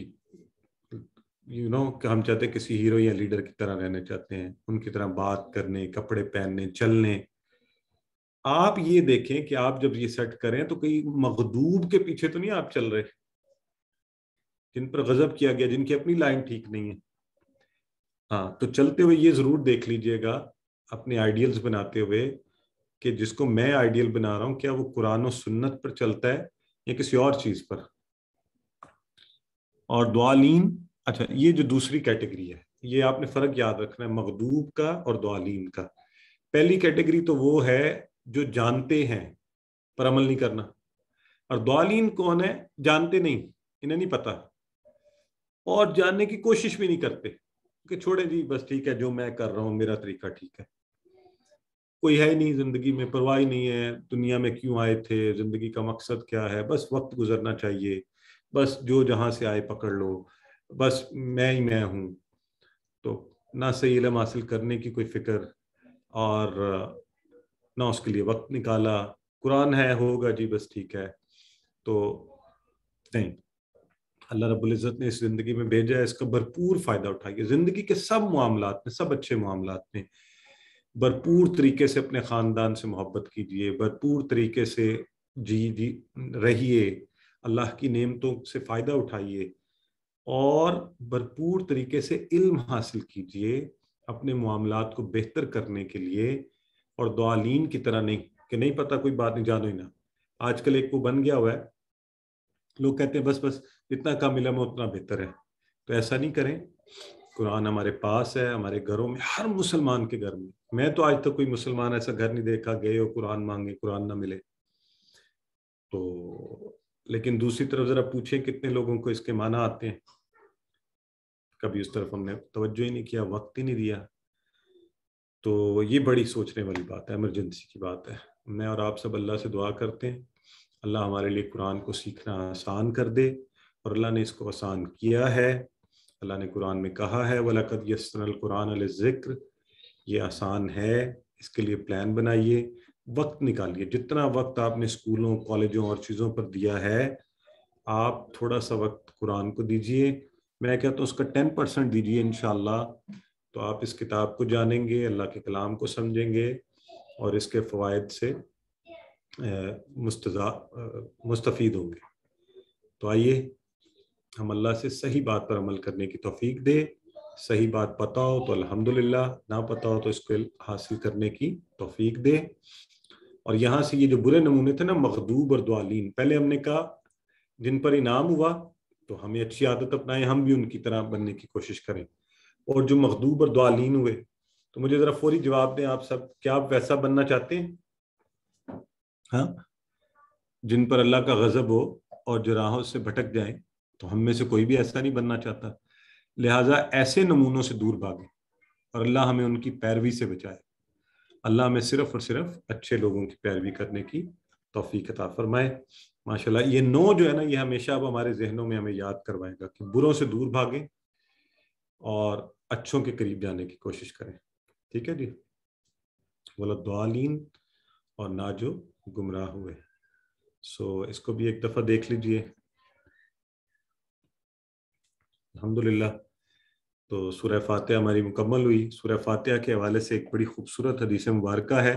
यू you नो know, हम चाहते हैं किसी हीरो या लीडर की तरह रहना चाहते हैं उनकी तरह बात करने कपड़े पहनने चलने आप ये देखें कि आप जब ये सेट करें तो कहीं मखदूब के पीछे तो नहीं आप चल रहे जिन पर गजब किया गया जिनकी अपनी लाइन ठीक नहीं है हाँ तो चलते हुए ये जरूर देख लीजिएगा अपने आइडियल्स बनाते हुए कि जिसको मैं आइडियल बना रहा हूँ क्या वो कुरान और सुन्नत पर चलता है या किसी और चीज पर और दुआलीन अच्छा ये जो दूसरी कैटेगरी है ये आपने फर्क याद रखना है मकदूब का और दुआलीन का पहली कैटेगरी तो वो है जो जानते हैं पर अमल नहीं करना और दुआलीन कौन है जानते नहीं इन्हें नहीं पता और जानने की कोशिश भी नहीं करते कि छोड़े जी बस ठीक है जो मैं कर रहा हूँ मेरा तरीका ठीक है कोई है ही नहीं जिंदगी में परवाह नहीं है दुनिया में क्यों आए थे जिंदगी का मकसद क्या है बस वक्त गुजरना चाहिए बस जो जहां से आए पकड़ लो बस मैं ही मैं हूं तो ना सही इलम हासिल करने की कोई फिक्र और ना उसके लिए वक्त निकाला कुरान है होगा जी बस ठीक है तो नहीं अल्लाह रबुल्ज़त ने इस ज़िंदगी में भेजा है इसका भरपूर फ़ायदा उठाइए ज़िंदगी के सब मामला में सब अच्छे मामला में भरपूर तरीके से अपने ख़ानदान से मोहब्बत कीजिए भरपूर तरीके से जी जी रहिए अल्लाह की नेमतों से फ़ायदा उठाइए और भरपूर तरीके से इल्म हासिल कीजिए अपने मामला को बेहतर करने के लिए और दुआलीन की तरह नहीं कि नहीं पता कोई बात नहीं जानो ही ना आजकल एक वो बन गया हुआ है लोग कहते हैं बस बस जितना कम इलम उतना बेहतर है तो ऐसा नहीं करें कुरान हमारे पास है हमारे घरों में हर मुसलमान के घर में मैं तो आज तक तो कोई मुसलमान ऐसा घर नहीं देखा गए हो कुरान मांगे कुरान ना मिले तो लेकिन दूसरी तरफ जरा पूछे कितने लोगों को इसके माना आते हैं कभी उस तरफ हमने तवज्जो ही नहीं किया वक्त ही नहीं दिया तो ये बड़ी सोचने वाली बात है एमरजेंसी की बात है मैं और आप सब अल्लाह से दुआ करते हैं अल्लाह हमारे लिए कुरान को सीखना आसान कर दे और अल्लाह ने इसको आसान किया है अल्लाह ने कुरान में कहा है वलकद यसनल कुरान अल ज़िक्र ये आसान है इसके लिए प्लान बनाइए वक्त निकालिए जितना वक्त आपने स्कूलों कॉलेजों और चीज़ों पर दिया है आप थोड़ा सा वक्त कुरान को दीजिए मैं कहता हूँ उसका टेन परसेंट दीजिए इन तो आप इस किताब को जानेंगे अल्लाह के कलाम को समझेंगे और इसके फ़वाद से मुस्तजा मुस्तफ़ होंगे तो आइए हम अल्लाह से सही बात पर अमल करने की तोफ़ीक दे सही बात पता हो तो अलहमदिल्ला ना पता हो तो इसको हासिल करने की तोफ़ीक दे और यहाँ से ये जो बुरे नमूने थे ना मखदूब और दुआलीन पहले हमने कहा जिन पर इनाम हुआ तो हमें अच्छी आदत अपनाएं हम भी उनकी तरह बनने की कोशिश करें और जो मखदूब और दुआलीन हुए तो मुझे ज़रा फौरी जवाब दें आप सब क्या आप वैसा बनना चाहते हैं हाँ जिन पर अल्लाह का गज़ब हो और जो राहों से भटक जाए तो हम में से कोई भी ऐसा नहीं बनना चाहता लिहाजा ऐसे नमूनों से दूर भागें और अल्लाह हमें उनकी पैरवी से बचाए अल्लाह में सिर्फ और सिर्फ अच्छे लोगों की पैरवी करने की तोफ़ी कता फरमाए माशाल्लाह ये नो जो है ना ये हमेशा अब हमारे जहनों में हमें याद करवाएगा कि बुरों से दूर भागें और अच्छों के करीब जाने की कोशिश करें ठीक है जी बोला दुआलीन और ना जो गुमराह हुए सो इसको भी एक दफ़ा देख लीजिए अलहमदिल्ला तो सूर्य फातह हमारी मुकम्मल हुई सूर्य फातह के हवाले से एक बड़ी खूबसूरत हदीस मुबारक है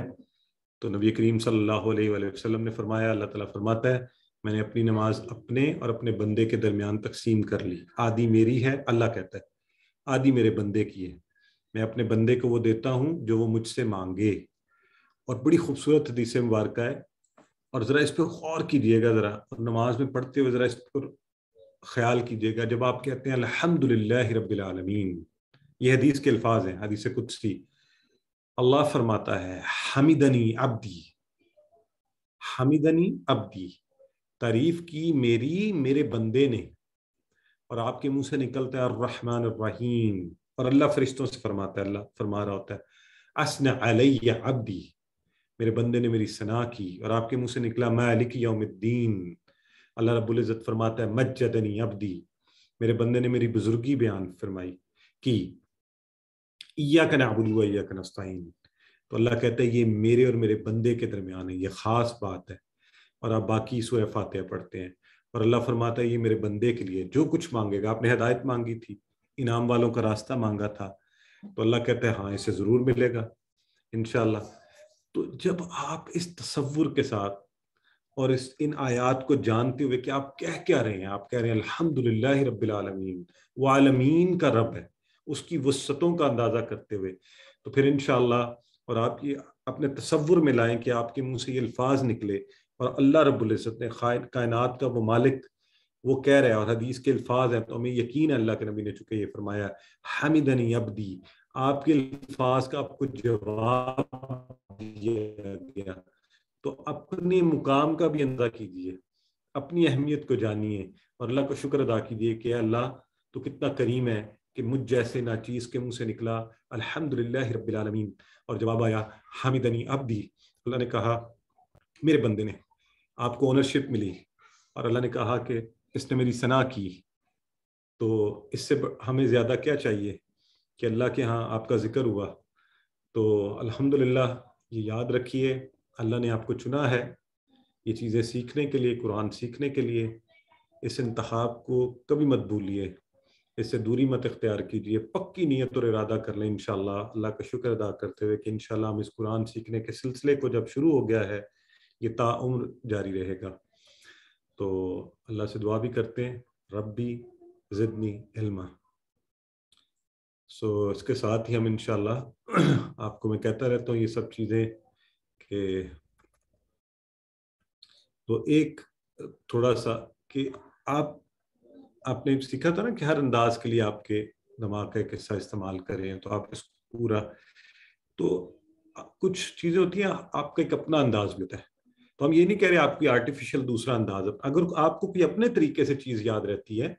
तो नबी करीम सल्लल्लाहु वसल्लम ने फरमाया अल्लाह ताला फरमाता है मैंने अपनी नमाज अपने और अपने बंदे के दरमियान तकसीम कर ली आदि मेरी है अल्लाह कहता है आदि मेरे बंदे की है मैं अपने बंदे को वो देता हूँ जो वो मुझसे मांगे और बड़ी खूबसूरत हदीस मुबारक है और ज़रा इस पर गौर कीजिएगा ज़रा और नमाज में पढ़ते हुए ज़रा इस पर ख्याल कीजिएगा जब आप कहते हैं अलहमदिल्ला ये हदीस के अल्फाज हैं हदीस कुछ थी अल्लाह फरमाता है हमिदनी अब्दी हमिदनी अब्दी तारीफ की मेरी मेरे बंदे ने और आपके मुंह से निकलता है रहमान रहीम और अल्लाह फरिश्तों से फरमाता है अल्लाह फरमा रहा होता है असन अलैया अब्दी मेरे बंदे ने मेरी सना की और आपके मुंह से निकला मैं यौमद्दीन अल्लाह इज़्ज़त फरमाता है मज्जदनी अबदी मेरे बंदे ने मेरी बुजुर्गी बयान फरमाई कि इया का नाबुलुआ या का नस्ताइन तो अल्लाह कहता है ये मेरे और मेरे बंदे के दरमियान है ये ख़ास बात है और आप बाकी सूर्य फातह पढ़ते हैं और अल्लाह फरमाता है ये मेरे बंदे के लिए जो कुछ मांगेगा आपने हदायत मांगी थी इनाम वालों का रास्ता मांगा था तो अल्लाह कहता है हाँ इसे ज़रूर मिलेगा इन तो जब आप इस तस्वुर के साथ और इस इन आयात को जानते हुए कि आप कह क्या रहे हैं आप कह रहे हैं अलहमदिल्ला रबालमीन वो आलमीन का रब है उसकी वसतों का अंदाज़ा करते हुए तो फिर इन और आप ये अपने तस्वुर में लाएं कि आपके मुंह से ये अल्फाज निकले और अल्लाह रब्ज़त ने कायनात का वो मालिक वो कह रहा है और हदीस के अल्फाज हैं तो हमें यकीन है अल्लाह के नबी ने चुके ये फरमाया हमिदनी अबदी आपके अल्फाज का आपको जवाब दिया गया तो अपने मुकाम का भी अंदा कीजिए अपनी अहमियत को जानिए और अल्लाह का शुक्र अदा कीजिए कि अल्लाह तो कितना करीम है कि मुझ जैसे नाचीज़ के मुंह से निकला अल्हम्दुलिल्लाह रब्बिल आलमीन और जवाब आया हामिदनी अब्दी अल्लाह ने कहा मेरे बंदे ने आपको ओनरशिप मिली और अल्लाह ने कहा कि इसने मेरी सना की तो इससे हमें ज़्यादा क्या चाहिए कि अल्लाह के यहाँ आपका ज़िक्र हुआ तो अल्हम्दुलिल्लाह ये याद रखिए अल्लाह ने आपको चुना है ये चीज़ें सीखने के लिए कुरान सीखने के लिए इस इंतहाब को कभी मत भूलिए इससे दूरी मत इख्तियार कीजिए पक्की नीयत और इरादा कर लें इन अल्लाह का शुक्र अदा करते हुए कि इन हम इस कुरान सीखने के सिलसिले को जब शुरू हो गया है ये ताउम्र जारी रहेगा तो अल्लाह से दुआ भी करते हैं रबी ज़िदनी इल्मा सो so, इसके साथ ही हम इन आपको मैं कहता रहता हूँ ये सब चीज़ें कि तो एक थोड़ा सा कि आप आपने सीखा था ना कि हर अंदाज के लिए आपके दिमाग का एक हिस्सा इस्तेमाल करें तो आप इस पूरा तो कुछ चीजें होती हैं आपका एक अपना अंदाज भी होता है तो हम ये नहीं कह रहे आपकी आर्टिफिशियल दूसरा अंदाज अगर आपको कोई अपने तरीके से चीज याद रहती है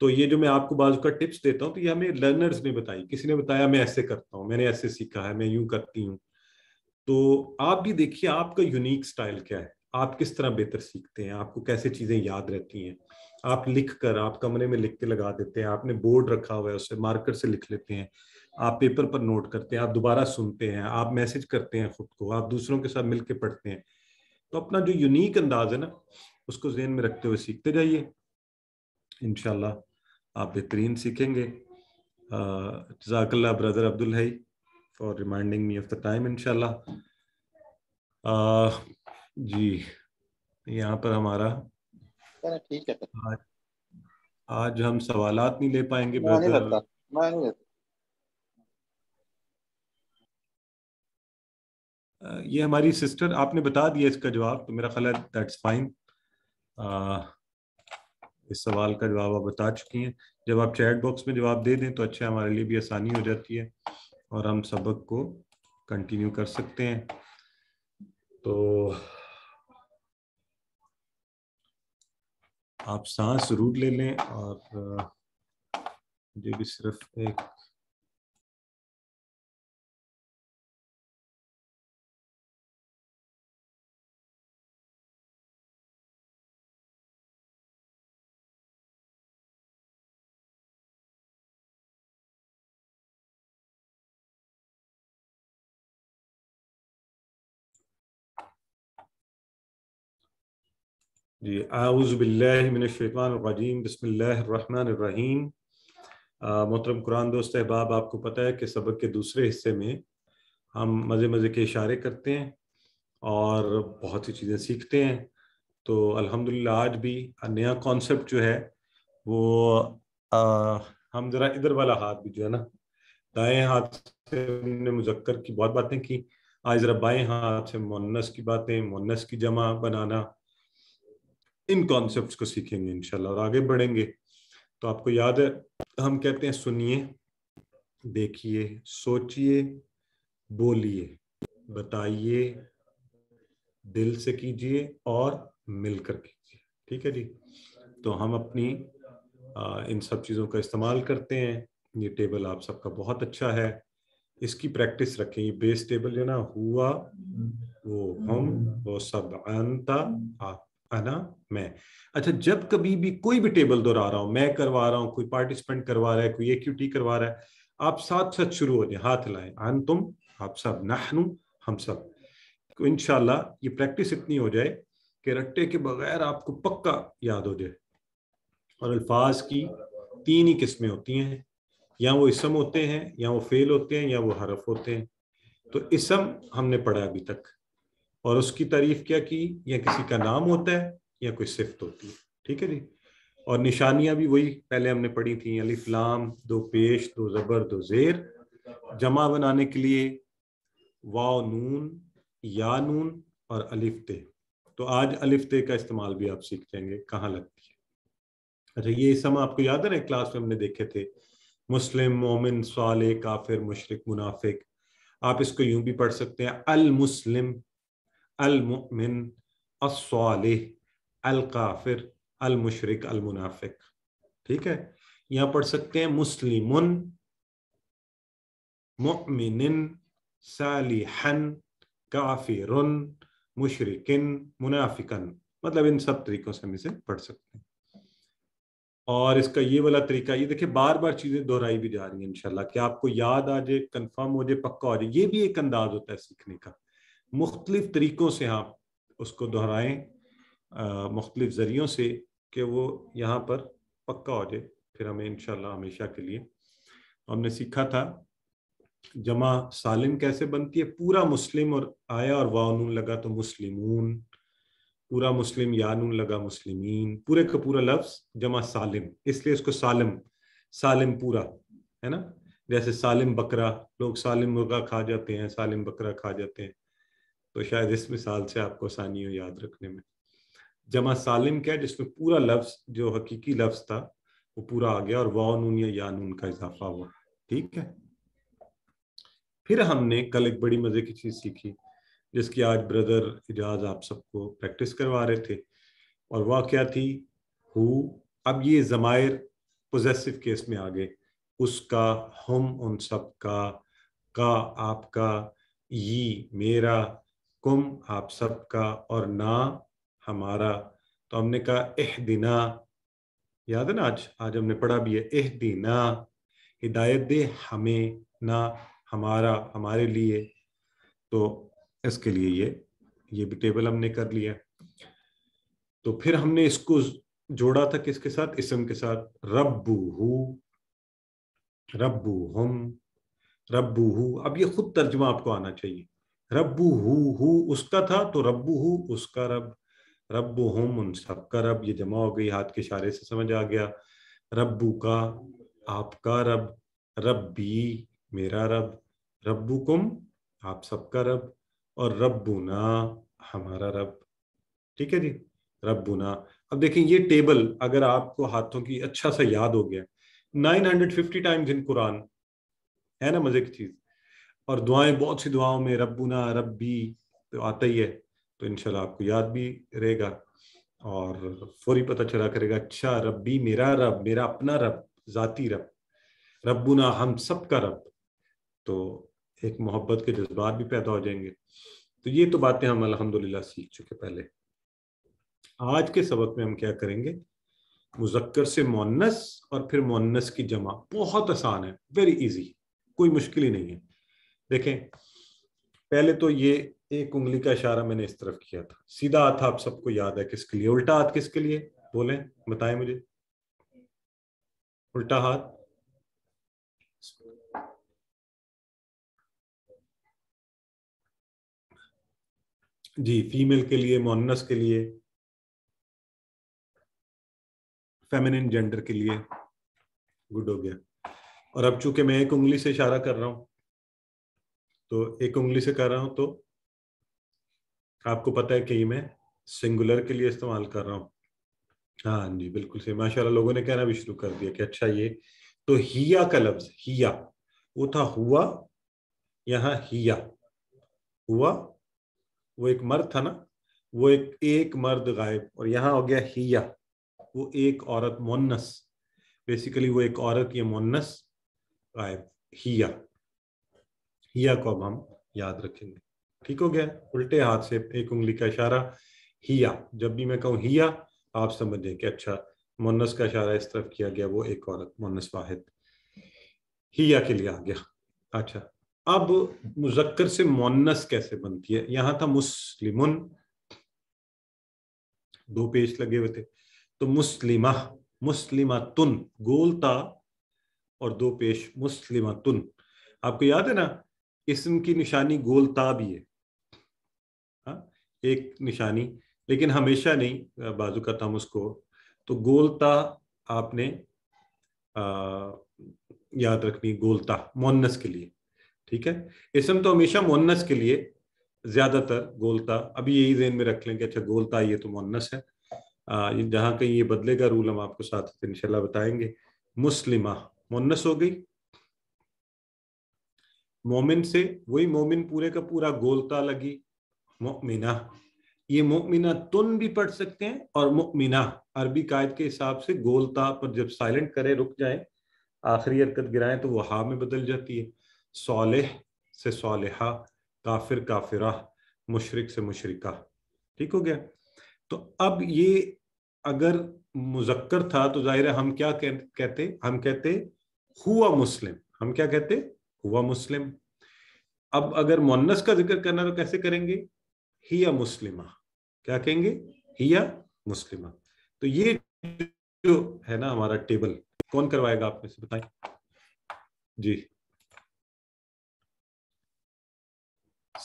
तो ये जो मैं आपको बाजू का टिप्स देता हूँ तो ये हमें लर्नर्स ने बताई किसी ने बताया मैं ऐसे करता हूँ मैंने ऐसे सीखा है मैं यूं करती हूँ तो आप भी देखिए आपका यूनिक स्टाइल क्या है आप किस तरह बेहतर सीखते हैं आपको कैसे चीजें याद रहती हैं आप लिख कर आप कमरे में लिख के लगा देते हैं आपने बोर्ड रखा हुआ है उसे मार्कर से लिख लेते हैं आप पेपर पर नोट करते हैं आप दोबारा सुनते हैं आप मैसेज करते हैं खुद को आप दूसरों के साथ मिलकर पढ़ते हैं तो अपना जो यूनिक अंदाज है ना उसको जहन में रखते हुए सीखते जाइए इनशाला आप बेहतरीन सीखेंगे जजाकल्ला brother Abdul Hai for reminding me of the time inshallah uh, जी यहाँ पर हमारा ठीक है आज, आज हम सवाल नहीं ले पाएंगे ब्रदर Uh, ये हमारी सिस्टर आपने बता दिया इसका जवाब तो मेरा ख्याल है दैट्स फाइन uh, इस सवाल का जवाब आप बता चुकी हैं जब आप चैट बॉक्स में जवाब दे दें तो अच्छा हमारे लिए भी आसानी हो जाती है और हम सबक को कंटिन्यू कर सकते हैं तो आप सांस जरूर ले लें और मुझे भी सिर्फ एक जी आउज़बिल्लिमिनशैतवानरजीम बसमीम मोहतरम कुरान दोस्त अहबाब आपको पता है कि सबक के दूसरे हिस्से में हम मज़े मज़े के इशारे करते हैं और बहुत सी चीज़ें सीखते हैं तो अल्हम्दुलिल्लाह आज भी नया कॉन्सेप्ट जो है वो आ, हम ज़रा इधर वाला हाथ भी जो है ना दाएं हाथ से हमने मुजक्कर की बहुत बातें की आज ज़रा बाएं हाथ से मुन्नस की बातें मोनस की जमा बनाना इन कॉन्सेप्ट को सीखेंगे इनशाला और आगे बढ़ेंगे तो आपको याद है हम कहते हैं सुनिए देखिए सोचिए बोलिए बताइए दिल से कीजिए और मिलकर कीजिए ठीक है जी तो हम अपनी आ, इन सब चीज़ों का इस्तेमाल करते हैं ये टेबल आप सबका बहुत अच्छा है इसकी प्रैक्टिस रखें ये बेस टेबल जो ना हुआ वो हम वो सब अंता आप ना मैं अच्छा जब कभी भी कोई भी टेबल दोहरा रहा हूं मैं करवा रहा हूं कोई पार्टिसिपेंट करवा रहा है कोई एक्यूटी करवा रहा है आप साथ साथ शुरू हो जाए हाथ लाए अन तुम आप सब नाहनु हम सब तो इनशाला ये प्रैक्टिस इतनी हो जाए कि रट्टे के बगैर आपको पक्का याद हो जाए और अल्फाज की तीन ही किस्में होती हैं या वो इसम होते हैं या वो फेल होते हैं या वो हरफ होते हैं तो इसम हमने पढ़ा अभी तक और उसकी तारीफ क्या की या किसी का नाम होता है या कोई सिफत होती है ठीक है जी और निशानियां भी वही पहले हमने पढ़ी थी अलिफ दो पेश दो जबर दो जेर जमा बनाने के लिए वाओ नून या नून और अलिफ्ते तो आज अलिफ का इस्तेमाल भी आप सीख जाएंगे कहाँ लगती है अच्छा ये समय आपको याद है ना क्लास में हमने देखे थे मुस्लिम मोमिन साले काफिर मुशरक मुनाफिक आप इसको यूं भी पढ़ सकते हैं अल मुस्लिम المؤمن الصالح القافر المشرك المنافق ठीक है यहाँ पढ़ सकते हैं मुस्लिम मुमिन सालिहन काफिरुन मुशरकिन मुनाफिकन मतलब इन सब तरीकों से हम इसे पढ़ सकते हैं और इसका ये वाला तरीका ये देखिए बार बार चीज़ें दोहराई भी जा रही हैं इंशाल्लाह कि आपको याद आ जाए कंफर्म हो जाए पक्का हो जाए ये भी एक अंदाज होता है सीखने का मुख्तलिफ तरीक़ों से आप उसको दोहराएं मुख्तलिफ ज़रियों से कि वो यहाँ पर पक्का हो जाए फिर हमें इन हमेशा के लिए हमने सीखा था जमा सालिम कैसे बनती है पूरा मुस्लिम और आया और वानून लगा तो मुस्लिमून पूरा मुस्लिम यानून लगा मुस्लिमीन पूरे का पूरा लफ्ज जमा सालिम इसलिए उसको सालिम सालिम पूरा है ना जैसे सालिम बकरा लोग सालिम मुर्गा खा जाते हैं सालिम बकरा खा जाते हैं तो शायद इस मिसाल से आपको आसानी हो याद रखने में जमा सालिम क्या जिसमें पूरा लफ्ज जो हकीकी लफ्ज था वो पूरा आ गया और नून या नून का इजाफा हुआ ठीक है फिर हमने कल एक बड़ी मजे की चीज सीखी जिसकी आज ब्रदर इजाज आप सबको प्रैक्टिस करवा रहे थे और वह क्या थी हु अब ये जमायर पोजेसिव केस में आ गए उसका हम उन सब का का आपका ये मेरा कुम आप सबका और ना हमारा तो हमने कहा एह दिना याद है ना आज आज हमने पढ़ा भी है एह दिना हिदायत दे हमें ना हमारा हमारे लिए तो इसके लिए ये ये भी टेबल हमने कर लिया तो फिर हमने इसको जोड़ा था किसके साथ इसम के साथ रब्बू रब्बू हम रब्बू अब ये खुद तर्जमा आपको आना चाहिए रब्बू हु हु उसका था तो रब्बू हु उसका रब रब्बू हम उन सबका रब ये जमा हो गई हाथ के इशारे से समझ आ गया रब्बू का आपका रब रब्बी मेरा रब रब्बू कुम आप सबका रब और ना हमारा रब ठीक है जी ना अब देखें ये टेबल अगर आपको हाथों की अच्छा सा याद हो गया 950 टाइम्स इन कुरान है ना मजे की चीज़ और दुआएं बहुत सी दुआओं में रबुना रब भी तो आता ही है तो इनशाला आपको याद भी रहेगा और फौरी पता चला करेगा अच्छा रब भी मेरा रब मेरा अपना रब जाती रब रबुना हम सब का रब तो एक मोहब्बत के जज्बात भी पैदा हो जाएंगे तो ये तो बातें हम अल्हम्दुलिल्लाह सीख चुके पहले आज के सबक में हम क्या करेंगे मुजक्कर से मोनस और फिर मोनस की जमा बहुत आसान है वेरी इजी कोई मुश्किल ही नहीं है देखें पहले तो ये एक उंगली का इशारा मैंने इस तरफ किया था सीधा हाथ आप सबको याद है किसके लिए उल्टा हाथ किसके लिए बोले बताए मुझे उल्टा हाथ जी फीमेल के लिए मोनस के लिए फेमिनिन जेंडर के लिए गुड हो गया और अब चूंकि मैं एक उंगली से इशारा कर रहा हूं तो एक उंगली से कर रहा हूं तो आपको पता है कि मैं सिंगुलर के लिए इस्तेमाल कर रहा हूं हाँ जी बिल्कुल सही माशाल्लाह लोगों ने कहना भी शुरू कर दिया कि अच्छा ये तो हिया का लफ्ज हिया वो था हुआ यहाँ हिया हुआ वो एक मर्द था ना वो एक एक मर्द गायब और यहाँ हो गया हिया वो एक औरत मोन्नस बेसिकली वो एक औरत या मोन्नस गायब हिया हिया को अब हम याद रखेंगे ठीक हो गया उल्टे हाथ से एक उंगली का इशारा हिया जब भी मैं कहूँ हिया आप समझें कि अच्छा मोनस का इशारा इस तरफ किया गया वो एक औरत मोनस वाहिद हिया के लिए आ गया अच्छा अब मुजक्कर से मोन्नस कैसे बनती है यहां था मुस्लिम दो पेज लगे हुए थे तो मुस्लिमा मुस्लिमा तुन गोल था और दो पेश मुस्लिमा तुन आपको याद है ना इसम की निशानी गोलता भी है हाँ एक निशानी लेकिन हमेशा नहीं बाजू का हम उसको तो गोलता आपने आ, याद रखनी गोलता मोन्नस के लिए ठीक है इसम तो हमेशा मोन्नस के लिए ज्यादातर गोलता अभी यही जेन में रख लें कि अच्छा गोलता ये तो मोन्नस है जहां कहीं ये बदलेगा रूल हम आपको साथ इनशाला बताएंगे मुस्लिमा मोन्नस हो गई मोमिन से वही मोमिन पूरे का पूरा गोलता लगी मोमिना ये मोमिना तुन भी पढ़ सकते हैं और मोमिना अरबी कायद के हिसाब से गोलता पर जब साइलेंट करें रुक जाए आखिरी हरकत गिराए तो वह हा में बदल जाती है सोलह से सोलहा काफिर काफिरा मुशरक से मुशरका ठीक हो गया तो अब ये अगर मुजक्कर था तो जाहिर है हम क्या कहते हम कहते हुआ मुस्लिम हम क्या कहते हुआ मुस्लिम अब अगर मोन्नस का जिक्र करना तो कैसे करेंगे ही या मुस्लिमा क्या कहेंगे या मुस्लिमा तो ये जो है ना हमारा टेबल कौन करवाएगा आप में से बताएं जी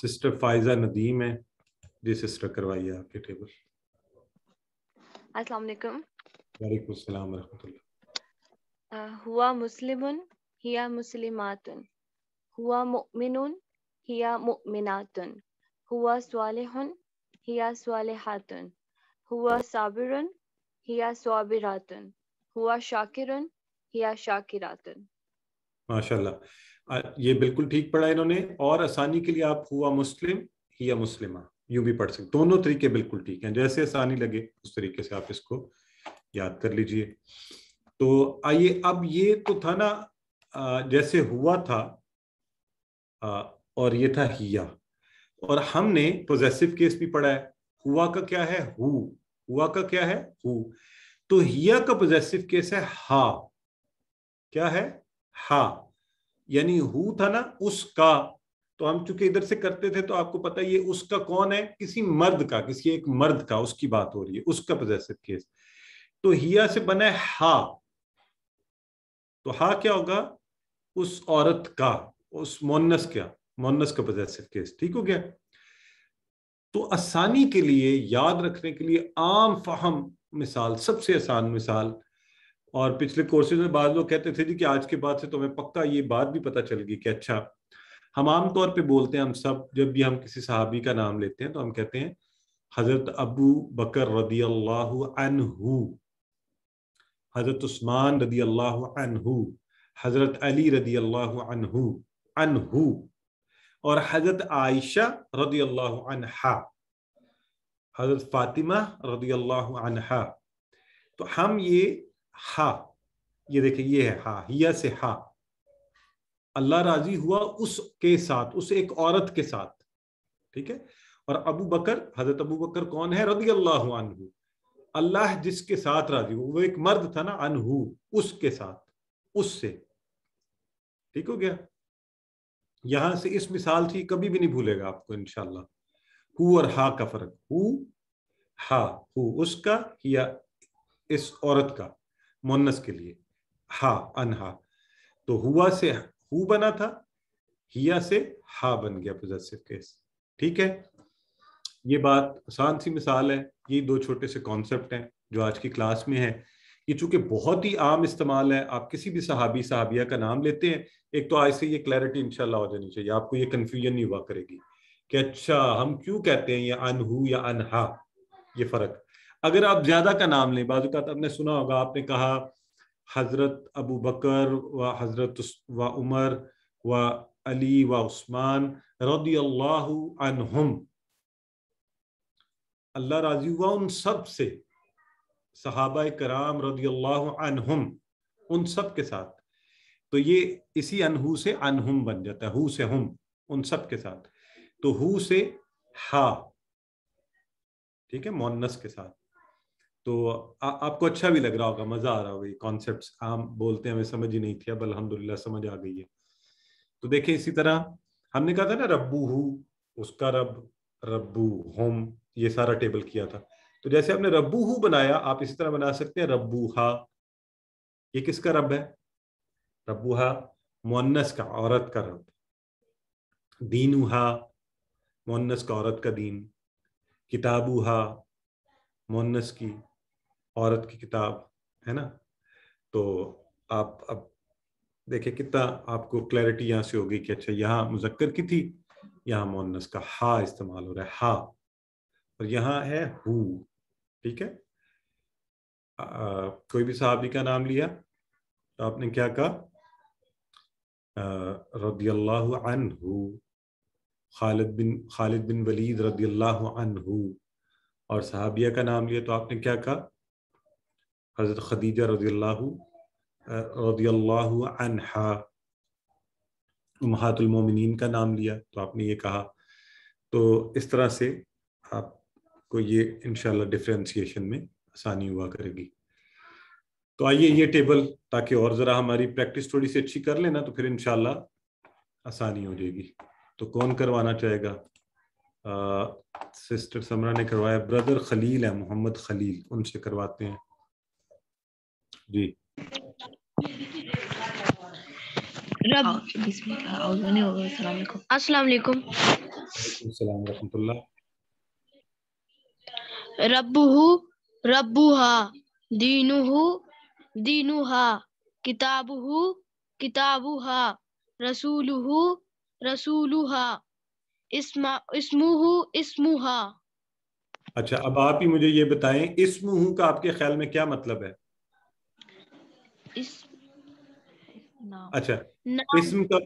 सिस्टर फाइजा नदीम है जी सिस्टर करवाइए आपके टेबल अस्सलाम वालेकुम वालेकुम रहमतुल्लाह हुआ मुस्लिमुन हिया मुस्लिमातुन huwa mu'minun hiya mu'minatun huwa salihun hiya salihatun huwa sabirun hiya sabiratun huwa shakirun hiya shakiratun माशाल्लाह ये बिल्कुल ठीक पढ़ा इन्होंने और आसानी के लिए आप हुआ मुस्लिम या मुस्लिमा यू भी पढ़ सकते दोनों तरीके बिल्कुल ठीक हैं जैसे आसानी लगे उस तरीके से आप इसको याद कर लीजिए तो आइए अब ये तो था ना जैसे हुआ था और ये था हिया और हमने पोजेसिव केस भी पढ़ा है हुआ का क्या है हु हुआ का क्या है हु तो हिया का पोजेसिव केस है हा क्या है हा यानी हु था ना उसका तो हम चूंकि इधर से करते थे तो आपको पता ये उसका कौन है किसी मर्द का किसी एक मर्द का उसकी बात हो रही है उसका पोजेसिव केस तो हिया से बना है हा तो हा क्या होगा उस औरत का उस मोनस क्या मोनस का पोजेसिव केस ठीक हो गया तो आसानी के लिए याद रखने के लिए आम फहम मिसाल सबसे आसान मिसाल और पिछले कोर्सेज में बाद लोग कहते थे जी कि आज के बाद से तुम्हें तो पक्का ये बात भी पता चल गई कि अच्छा हम आमतौर पे बोलते हैं हम सब जब भी हम किसी सहाबी का नाम लेते हैं तो हम कहते हैं हजरत अबू बकर रदी अल्लाह अनहू हजरत उस्मान रदी अल्लाह अनहू हजरत अली रदी अल्लाह अनहू अनहू और हजरत आयशा रदी अनहा हजरत फातिमा रदी अनहा तो हम ये हा ये देखें ये है हा हिया से हा अल्लाह राजी हुआ उसके साथ उस एक औरत के साथ ठीक है और अबू बकर हजरत अबू बकर कौन है रदी अल्लाह अनहू अल्लाह जिसके साथ राजी हुआ वो एक मर्द था ना अनहू उसके साथ उससे ठीक हो गया यहां से इस मिसाल से कभी भी नहीं भूलेगा आपको इनशाला हु और हा का फर्क हु हा हु उसका या इस औरत का मोनस के लिए हा अनहा तो हुआ से हु बना था हिया से हा बन गया पोजेसिव केस ठीक है ये बात आसान सी मिसाल है ये दो छोटे से कॉन्सेप्ट हैं जो आज की क्लास में है ये चूंकि बहुत ही आम इस्तेमाल है आप किसी भी सहाबी सहाबिया का नाम लेते हैं एक तो आज से ये क्लैरिटी इनशाला हो जानी चाहिए आपको ये कन्फ्यूजन नहीं हुआ करेगी कि अच्छा हम क्यों कहते हैं ये अनहू या अनहा ये फ़र्क अगर आप ज़्यादा का नाम लें बाजू का तो आपने सुना होगा आपने कहा हज़रत अबू बकर व हज़रत व उमर व अली व उस्मान रदी अल्लाह अल्लाह राजी हुआ उन सब से सहाबा कराम रदीम उन सब के साथ तो ये इसी अनहू से अनहुम बन जाता है हु से हम उन सब के साथ तो हु से हा ठीक है मोनस के साथ तो आ, आपको अच्छा भी लग रहा होगा मजा आ रहा होगा ये कॉन्सेप्ट हम बोलते हैं हमें समझ ही नहीं थी अब अलहमदुल्ला समझ आ गई है तो देखें इसी तरह हमने कहा था ना रब्बू हु उसका रब रब्बू होम ये सारा टेबल किया था तो जैसे आपने हु बनाया आप इसी तरह बना सकते हैं रब्बूहा ये किसका रब है रब्बूहा मोनस का औरत का रब हा मोनस का औरत का दीन हा मोनस की औरत की किताब है ना तो आप अब देखे कितना आपको क्लैरिटी यहां से होगी कि अच्छा यहाँ मुजक्कर की थी यहाँ मोनस का हा इस्तेमाल हो रहा है हा और यहाँ है हु ठीक है आ, कोई भी साहबी का नाम लिया तो आपने क्या कहा रदियल्लाहु अनहु खालिद बिन खालिद बिन वलीद रदियल्लाहु अनहु और सहाबिया का नाम लिया तो आपने क्या कहा हज़रत खदीजा रदी अल्लाह रदी अल्लाह अनहा महातुलमोमिन का नाम लिया तो आपने ये कहा तो इस तरह से आप को ये इनशाला डिफ्रेंसीशन में आसानी हुआ करेगी तो आइए ये टेबल ताकि और ज़रा हमारी प्रैक्टिस थोड़ी सी अच्छी कर लेना तो फिर इनशाला आसानी हो जाएगी तो कौन करवाना चाहेगा आ, सिस्टर समरा ने करवाया ब्रदर खलील है मोहम्मद खलील उनसे करवाते हैं जी रब हाँ, अस्सलाम वालेकुम अस्सलाम वालेकुम रब्बुहु हा दीनुहु दीनुहा किताबुहु किताबुहा रसूलुहु रसूलुहा इसमा इसमुहु इसमुहा अच्छा अब आप ही मुझे ये बताएं इसमुहु का आपके ख्याल में क्या मतलब है इस... अच्छा इसम का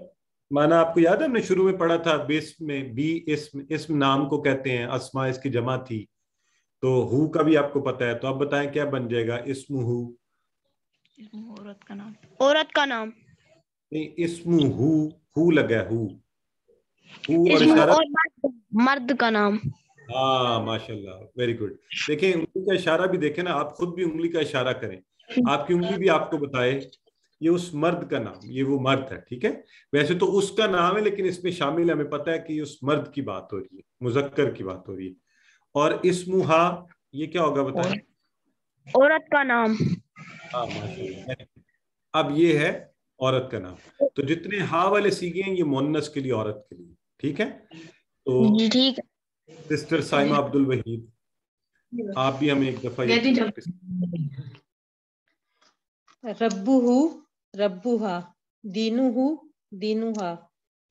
माना आपको याद है हमने शुरू में पढ़ा था बेस्म में बी इसम इसम नाम को कहते हैं असमा इसकी जमा थी तो हु का भी आपको पता है तो आप बताएं क्या बन जाएगा इसम हु औरत का नाम औरत का नाम नहीं इसम हु हु लगा हु हु और मर्द का नाम हाँ माशाल्लाह वेरी गुड देखें उंगली का इशारा भी देखें ना आप खुद भी उंगली का इशारा करें आपकी उंगली भी आपको बताए ये उस मर्द का नाम ये वो मर्द है ठीक है वैसे तो उसका नाम है लेकिन इसमें शामिल है हमें पता है कि उस मर्द की बात हो रही है मुजक्कर की बात हो रही है और इसमुहा ये क्या होगा बताए औरत का नाम हाँ, अब ये है औरत का नाम तो जितने हा वाले सीखे हैं ये मोन्नस के लिए औरत के लिए ठीक है तो ठीक सिस्टर साइमा अब्दुल वहीद आप भी हमें एक दफा रब्बू रब्बूहा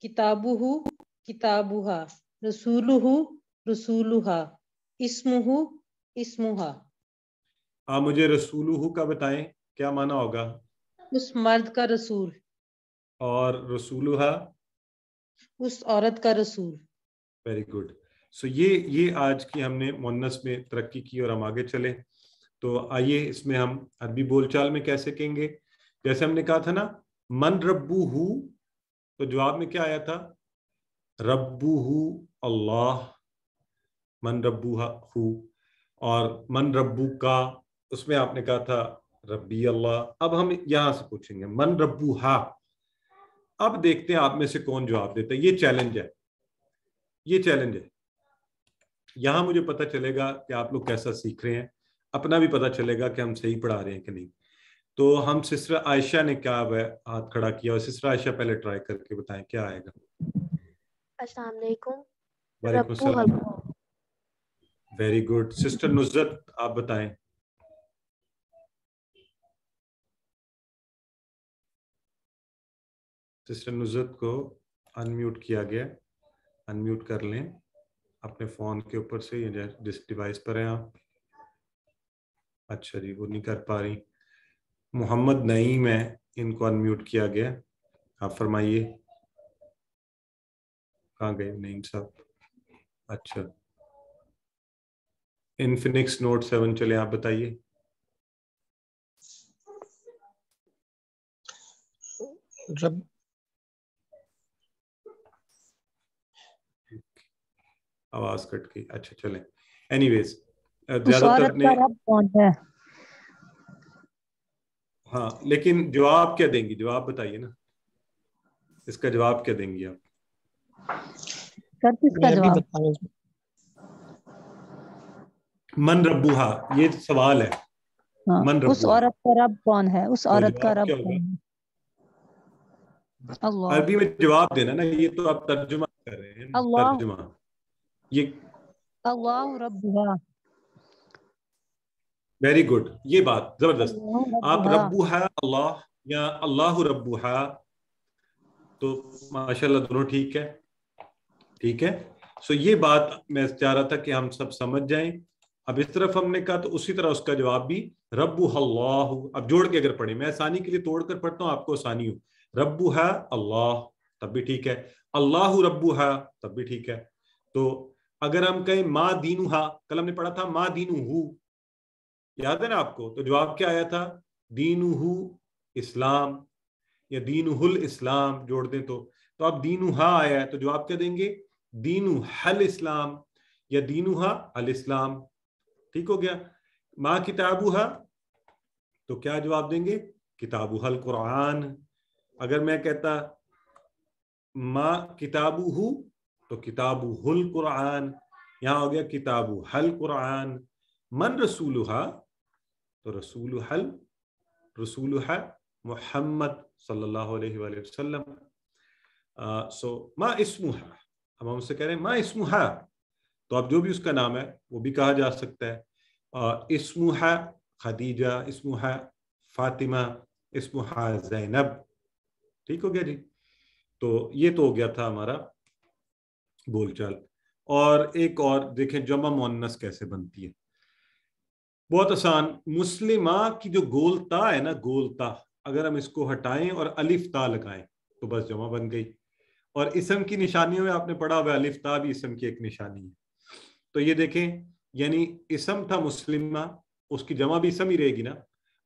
किताबू हा रसूलू किताबूहा रसूलू हा इस्मुहु इस्मुहा आप हाँ, मुझे रसूलुहु का बताएं क्या माना होगा उस मर्द का रसूल और रसूलुहा उस औरत का रसूल वेरी गुड सो ये ये आज की हमने मुन्नस में तरक्की की और हम आगे चले तो आइए इसमें हम अरबी बोलचाल में कैसे कहेंगे जैसे हमने कहा था ना मन रब्बू हु तो जवाब में क्या आया था रब्बू हु अल्लाह मन रब्बू हु और मन रब्बू का उसमें आपने कहा था रब्बी अल्लाह अब हम यहां से पूछेंगे मन रब्बू हा अब देखते हैं आप में से कौन जवाब देता है ये चैलेंज है ये चैलेंज है यहां मुझे पता चलेगा कि आप लोग कैसा सीख रहे हैं अपना भी पता चलेगा कि हम सही पढ़ा रहे हैं कि नहीं तो हम सिस्टर आयशा ने क्या वह हाथ खड़ा किया और सिस्टर आयशा पहले ट्राई करके बताएं क्या आएगा अस्सलाम
वालेकुम
वेरी गुड सिस्टर नुजरत आप बताएं सिस्टर नुजरत को अनम्यूट किया गया अनम्यूट कर लें अपने फोन के ऊपर से या जिस डिवाइस पर हैं आप अच्छा जी वो नहीं कर पा रही मोहम्मद नईम है इनको अनम्यूट किया गया आप फरमाइए कहाँ गए नईम साहब अच्छा इनफिनिक्स नोट सेवन चले आप बताइए रब आवाज कट गई अच्छा चले एनीवेज तो ज्यादातर ने हाँ लेकिन जवाब क्या देंगी जवाब बताइए ना इसका जवाब क्या देंगी आप सर किसका जवाब मन रबुहा ये सवाल है हाँ, उस औरत का रब कौन है उस औरत का रब कौन है अरबी में जवाब देना ना ये तो आप तर्जुमा कर रहे हैं तर्जुमा ये अल्लाह रबुहा वेरी गुड ये बात जबरदस्त आप है अल्लाह या अल्लाह है तो माशाल्लाह दोनों ठीक है ठीक है सो ये बात मैं चाह रहा था कि हम सब समझ जाएं अब इस तरफ हमने कहा तो उसी तरह उसका जवाब भी रबू अल्लाह अब जोड़ के अगर पढ़े मैं आसानी के लिए तोड़ कर पढ़ता हूँ आपको आसानी हो रब्बू है अल्लाह तब भी ठीक है अल्लाह रब्बू है तब भी ठीक है तो अगर हम कहें माँ दीनू हा कल हमने पढ़ा था माँ दीनू हु याद है ना आपको तो जवाब क्या आया था दीनू हु इस्लाम या हुल इस्लाम जोड़ दें तो तो आप दीनू हा आया है तो जवाब क्या देंगे दीनू हल इस्लाम या दीनू हा अल इस्लाम ठीक हो गया माँ किताबुहा तो क्या जवाब देंगे किताबुहल कुरान अगर मैं कहता माँ किताबुहु तो किताबुहुल कुरान यहां हो गया किताबु हल कुरान मन रसूलुहा तो रसूल हल रसूल है मोहम्मद सल्लल्लाहु अलैहि वसल्लम सो माँ इसमुहा अब हम हमसे कह रहे हैं माँ इसमुहा तो आप जो भी उसका नाम है वो भी कहा जा सकता है है खदीजा है फातिमा है जैनब ठीक हो गया जी तो ये तो हो गया था हमारा बोलचाल और एक और देखें जमा मुन्नस कैसे बनती है बहुत आसान मुस्लिमा की जो गोलता है ना गोलता अगर हम इसको हटाएं और अलिफ्ता लगाएं तो बस जमा बन गई और इसम की निशानियों में आपने पढ़ा हुआ अलिफ्ता भी इसम की एक निशानी है तो ये देखें यानी इसम था मुस्लिमा उसकी जमा भी इसम ही रहेगी ना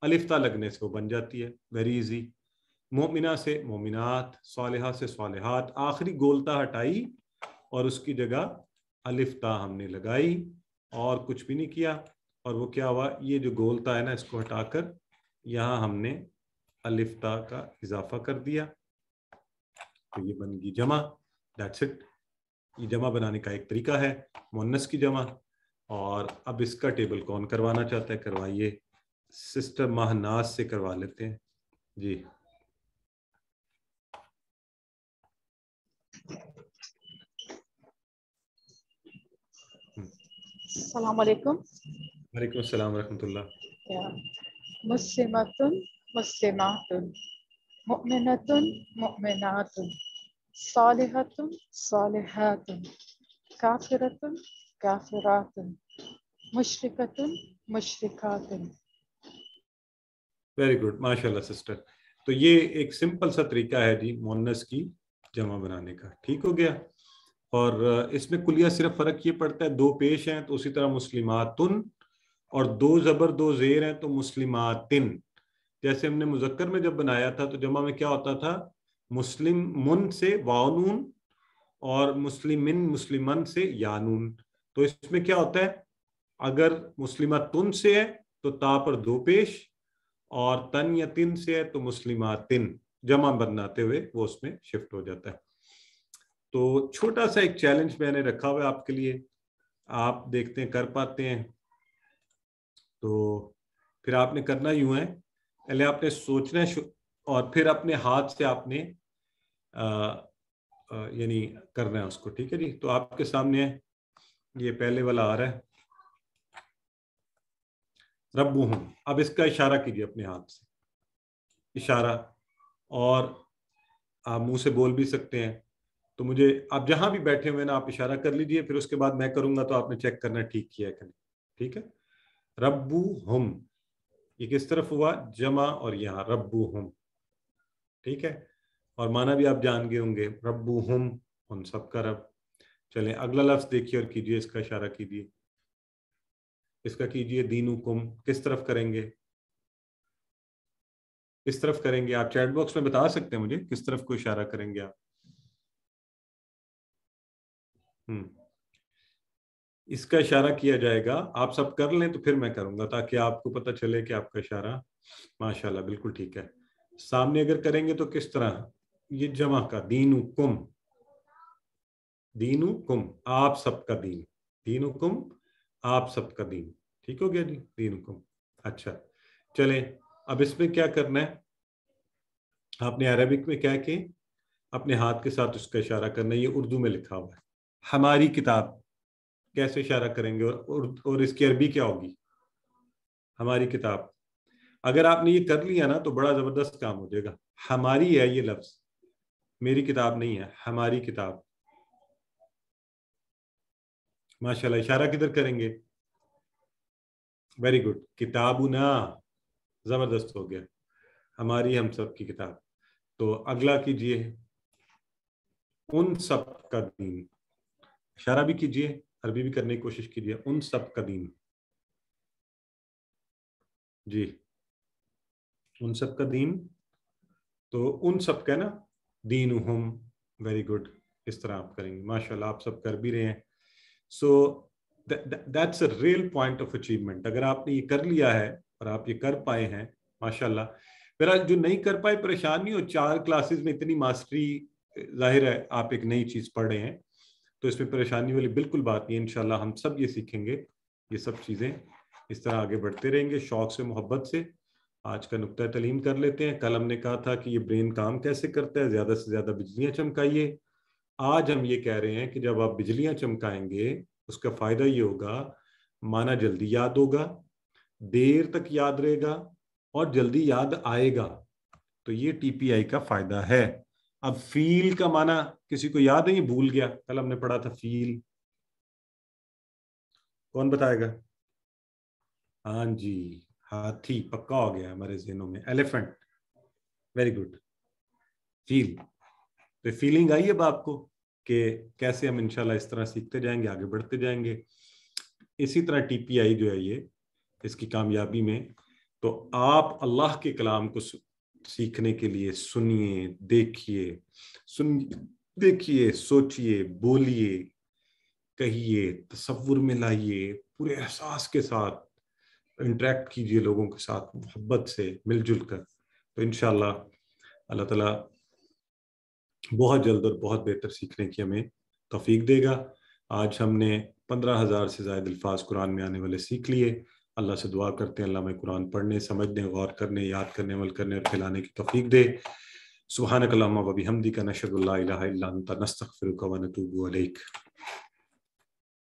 अलिफ्ता लगने से वो बन जाती है वेरी इजी मोमिना से मोमिनात सालहा से सालहात आखिरी गोलता हटाई और उसकी जगह अलिफ्ता हमने लगाई और कुछ भी नहीं किया और वो क्या हुआ ये जो गोलता है ना इसको हटाकर यहाँ हमने अलिफ्ता का इजाफा कर दिया तो ये बन गई जमा दैट्स इट ये जमा बनाने का एक तरीका है मोनस की जमा और अब इसका टेबल कौन करवाना चाहता है करवाइए सिस्टर महनाज से करवा लेते हैं जी हम्म। वालेकुम सलाम रहमतुल्लाह मुस्लिमतुन मुस्लिमातुन मुमिनतुन मुमिनातुन सालिहतुम सालिहतुम काफिरतुम काफिरातुम मुशरिकतुम मुशरिकातुम Very good, mashallah sister. तो ये एक सिंपल सा तरीका है जी मोनस की जमा बनाने का ठीक हो गया और इसमें कुलिया सिर्फ फर्क ये पड़ता है दो पेश हैं तो उसी तरह मुस्लिमातुन और दो जबर दो जेर हैं तो मुस्लिमातिन जैसे हमने मुजक्कर में जब बनाया था तो जमा में क्या होता था मुस्लिम मुन से वानून और मुस्लिम मुस्लिमन से यानून तो इसमें क्या होता है अगर तुन से है तो ता पर दो पेश और तन या तिन से है तो तिन जमा बनाते हुए वो उसमें शिफ्ट हो जाता है तो छोटा सा एक चैलेंज मैंने रखा हुआ है आपके लिए आप देखते हैं कर पाते हैं तो फिर आपने करना यूं है पहले आपने सोचना और फिर अपने हाथ से आपने यानी करना है उसको ठीक है जी तो आपके सामने ये पहले वाला आ रहा है रबू हूं अब इसका इशारा कीजिए अपने हाथ से इशारा और आप मुंह से बोल भी सकते हैं तो मुझे आप जहां भी बैठे हुए ना आप इशारा कर लीजिए फिर उसके बाद मैं करूंगा तो आपने चेक करना ठीक किया है कि नहीं ठीक है रब्बू हम ये किस तरफ हुआ जमा और यहां रब्बू हम ठीक है और माना भी आप जान गए होंगे रब्बू हम उन सबका रब चलें अगला लफ्ज देखिए और कीजिए इसका इशारा कीजिए इसका कीजिए दीनू कुम किस तरफ करेंगे किस तरफ करेंगे आप चैट बॉक्स में बता सकते हैं मुझे किस तरफ को इशारा करेंगे आप हम्म। इसका इशारा किया जाएगा आप सब कर लें तो फिर मैं करूंगा ताकि आपको पता चले कि आपका इशारा माशाल्लाह बिल्कुल ठीक है सामने अगर करेंगे तो किस तरह ये जमा का दीनु कुम दीनु कुम आप सबका दीन दीनु कुम आप सबका दीन ठीक हो गया जी दीनु कुम अच्छा चले अब इसमें क्या करना है आपने अरबिक में क्या के अपने हाथ के साथ उसका इशारा करना ये उर्दू में लिखा हुआ है हमारी किताब कैसे इशारा करेंगे और और इसकी अरबी क्या होगी हमारी किताब अगर आपने ये कर लिया ना तो बड़ा जबरदस्त काम हो जाएगा हमारी है ये लफ्ज मेरी किताब नहीं है हमारी किताब माशाल्लाह इशारा किधर करेंगे वेरी गुड ना जबरदस्त हो गया हमारी हम सब की किताब तो अगला कीजिए उन सब का दीन इशारा भी कीजिए अरबी भी करने की कोशिश कीजिए उन सब का दीन जी उन सब का दीन तो उन सब का ना दीन हम वेरी गुड इस तरह आप करेंगे माशाल्लाह आप सब कर भी रहे हैं so that's a real point of achievement अगर आपने ये कर लिया है और आप ये कर पाए हैं माशाल्लाह मेरा जो नहीं कर पाए परेशान नहीं हो चार क्लासेस में इतनी मास्टरी जाहिर है आप एक नई चीज़ पढ़ रहे हैं तो इसमें परेशानी वाली बिल्कुल बात नहीं है इनशाला हम सब ये सीखेंगे ये सब चीज़ें इस तरह आगे बढ़ते रहेंगे शौक से मोहब्बत से आज का नुकता तलीम कर लेते हैं कल हमने कहा था कि ये ब्रेन काम कैसे करता है ज़्यादा से ज़्यादा बिजलियां चमकाइए आज हम ये कह रहे हैं कि जब आप बिजलियां चमकाएंगे उसका फ़ायदा ये होगा माना जल्दी याद होगा देर तक याद रहेगा और जल्दी याद आएगा तो ये टीपीआई का फ़ायदा है अब फील का माना किसी को याद नहीं भूल गया कल हमने पढ़ा था फील कौन बताएगा हाँ जी हाथी पक्का हो गया हमारे जहनों में एलिफेंट वेरी गुड फील तो फीलिंग आई अब आपको कि कैसे हम इनशाला इस तरह सीखते जाएंगे आगे बढ़ते जाएंगे इसी तरह टीपीआई जो है ये इसकी कामयाबी में तो आप अल्लाह के कलाम को सीखने के लिए सुनिए देखिए सुन देखिए सोचिए बोलिए कहिए तस्वुर में लाइए पूरे एहसास के साथ इंटरेक्ट कीजिए लोगों के साथ मोहब्बत से मिलजुल कर तो इन अल्लाह ताला बहुत जल्द और बहुत बेहतर सीखने की हमें तोफीक देगा आज हमने पंद्रह हज़ार से जायद अल्फाज कुरान में आने वाले सीख लिए अल्लाह से दुआ करते हैं अल्लाह में कुरान पढ़ने समझने गौर करने याद करने अमल करने और फैलाने की तोफीक दे सुबह कलामा वबी हमदी का नशर नस्तफ़िर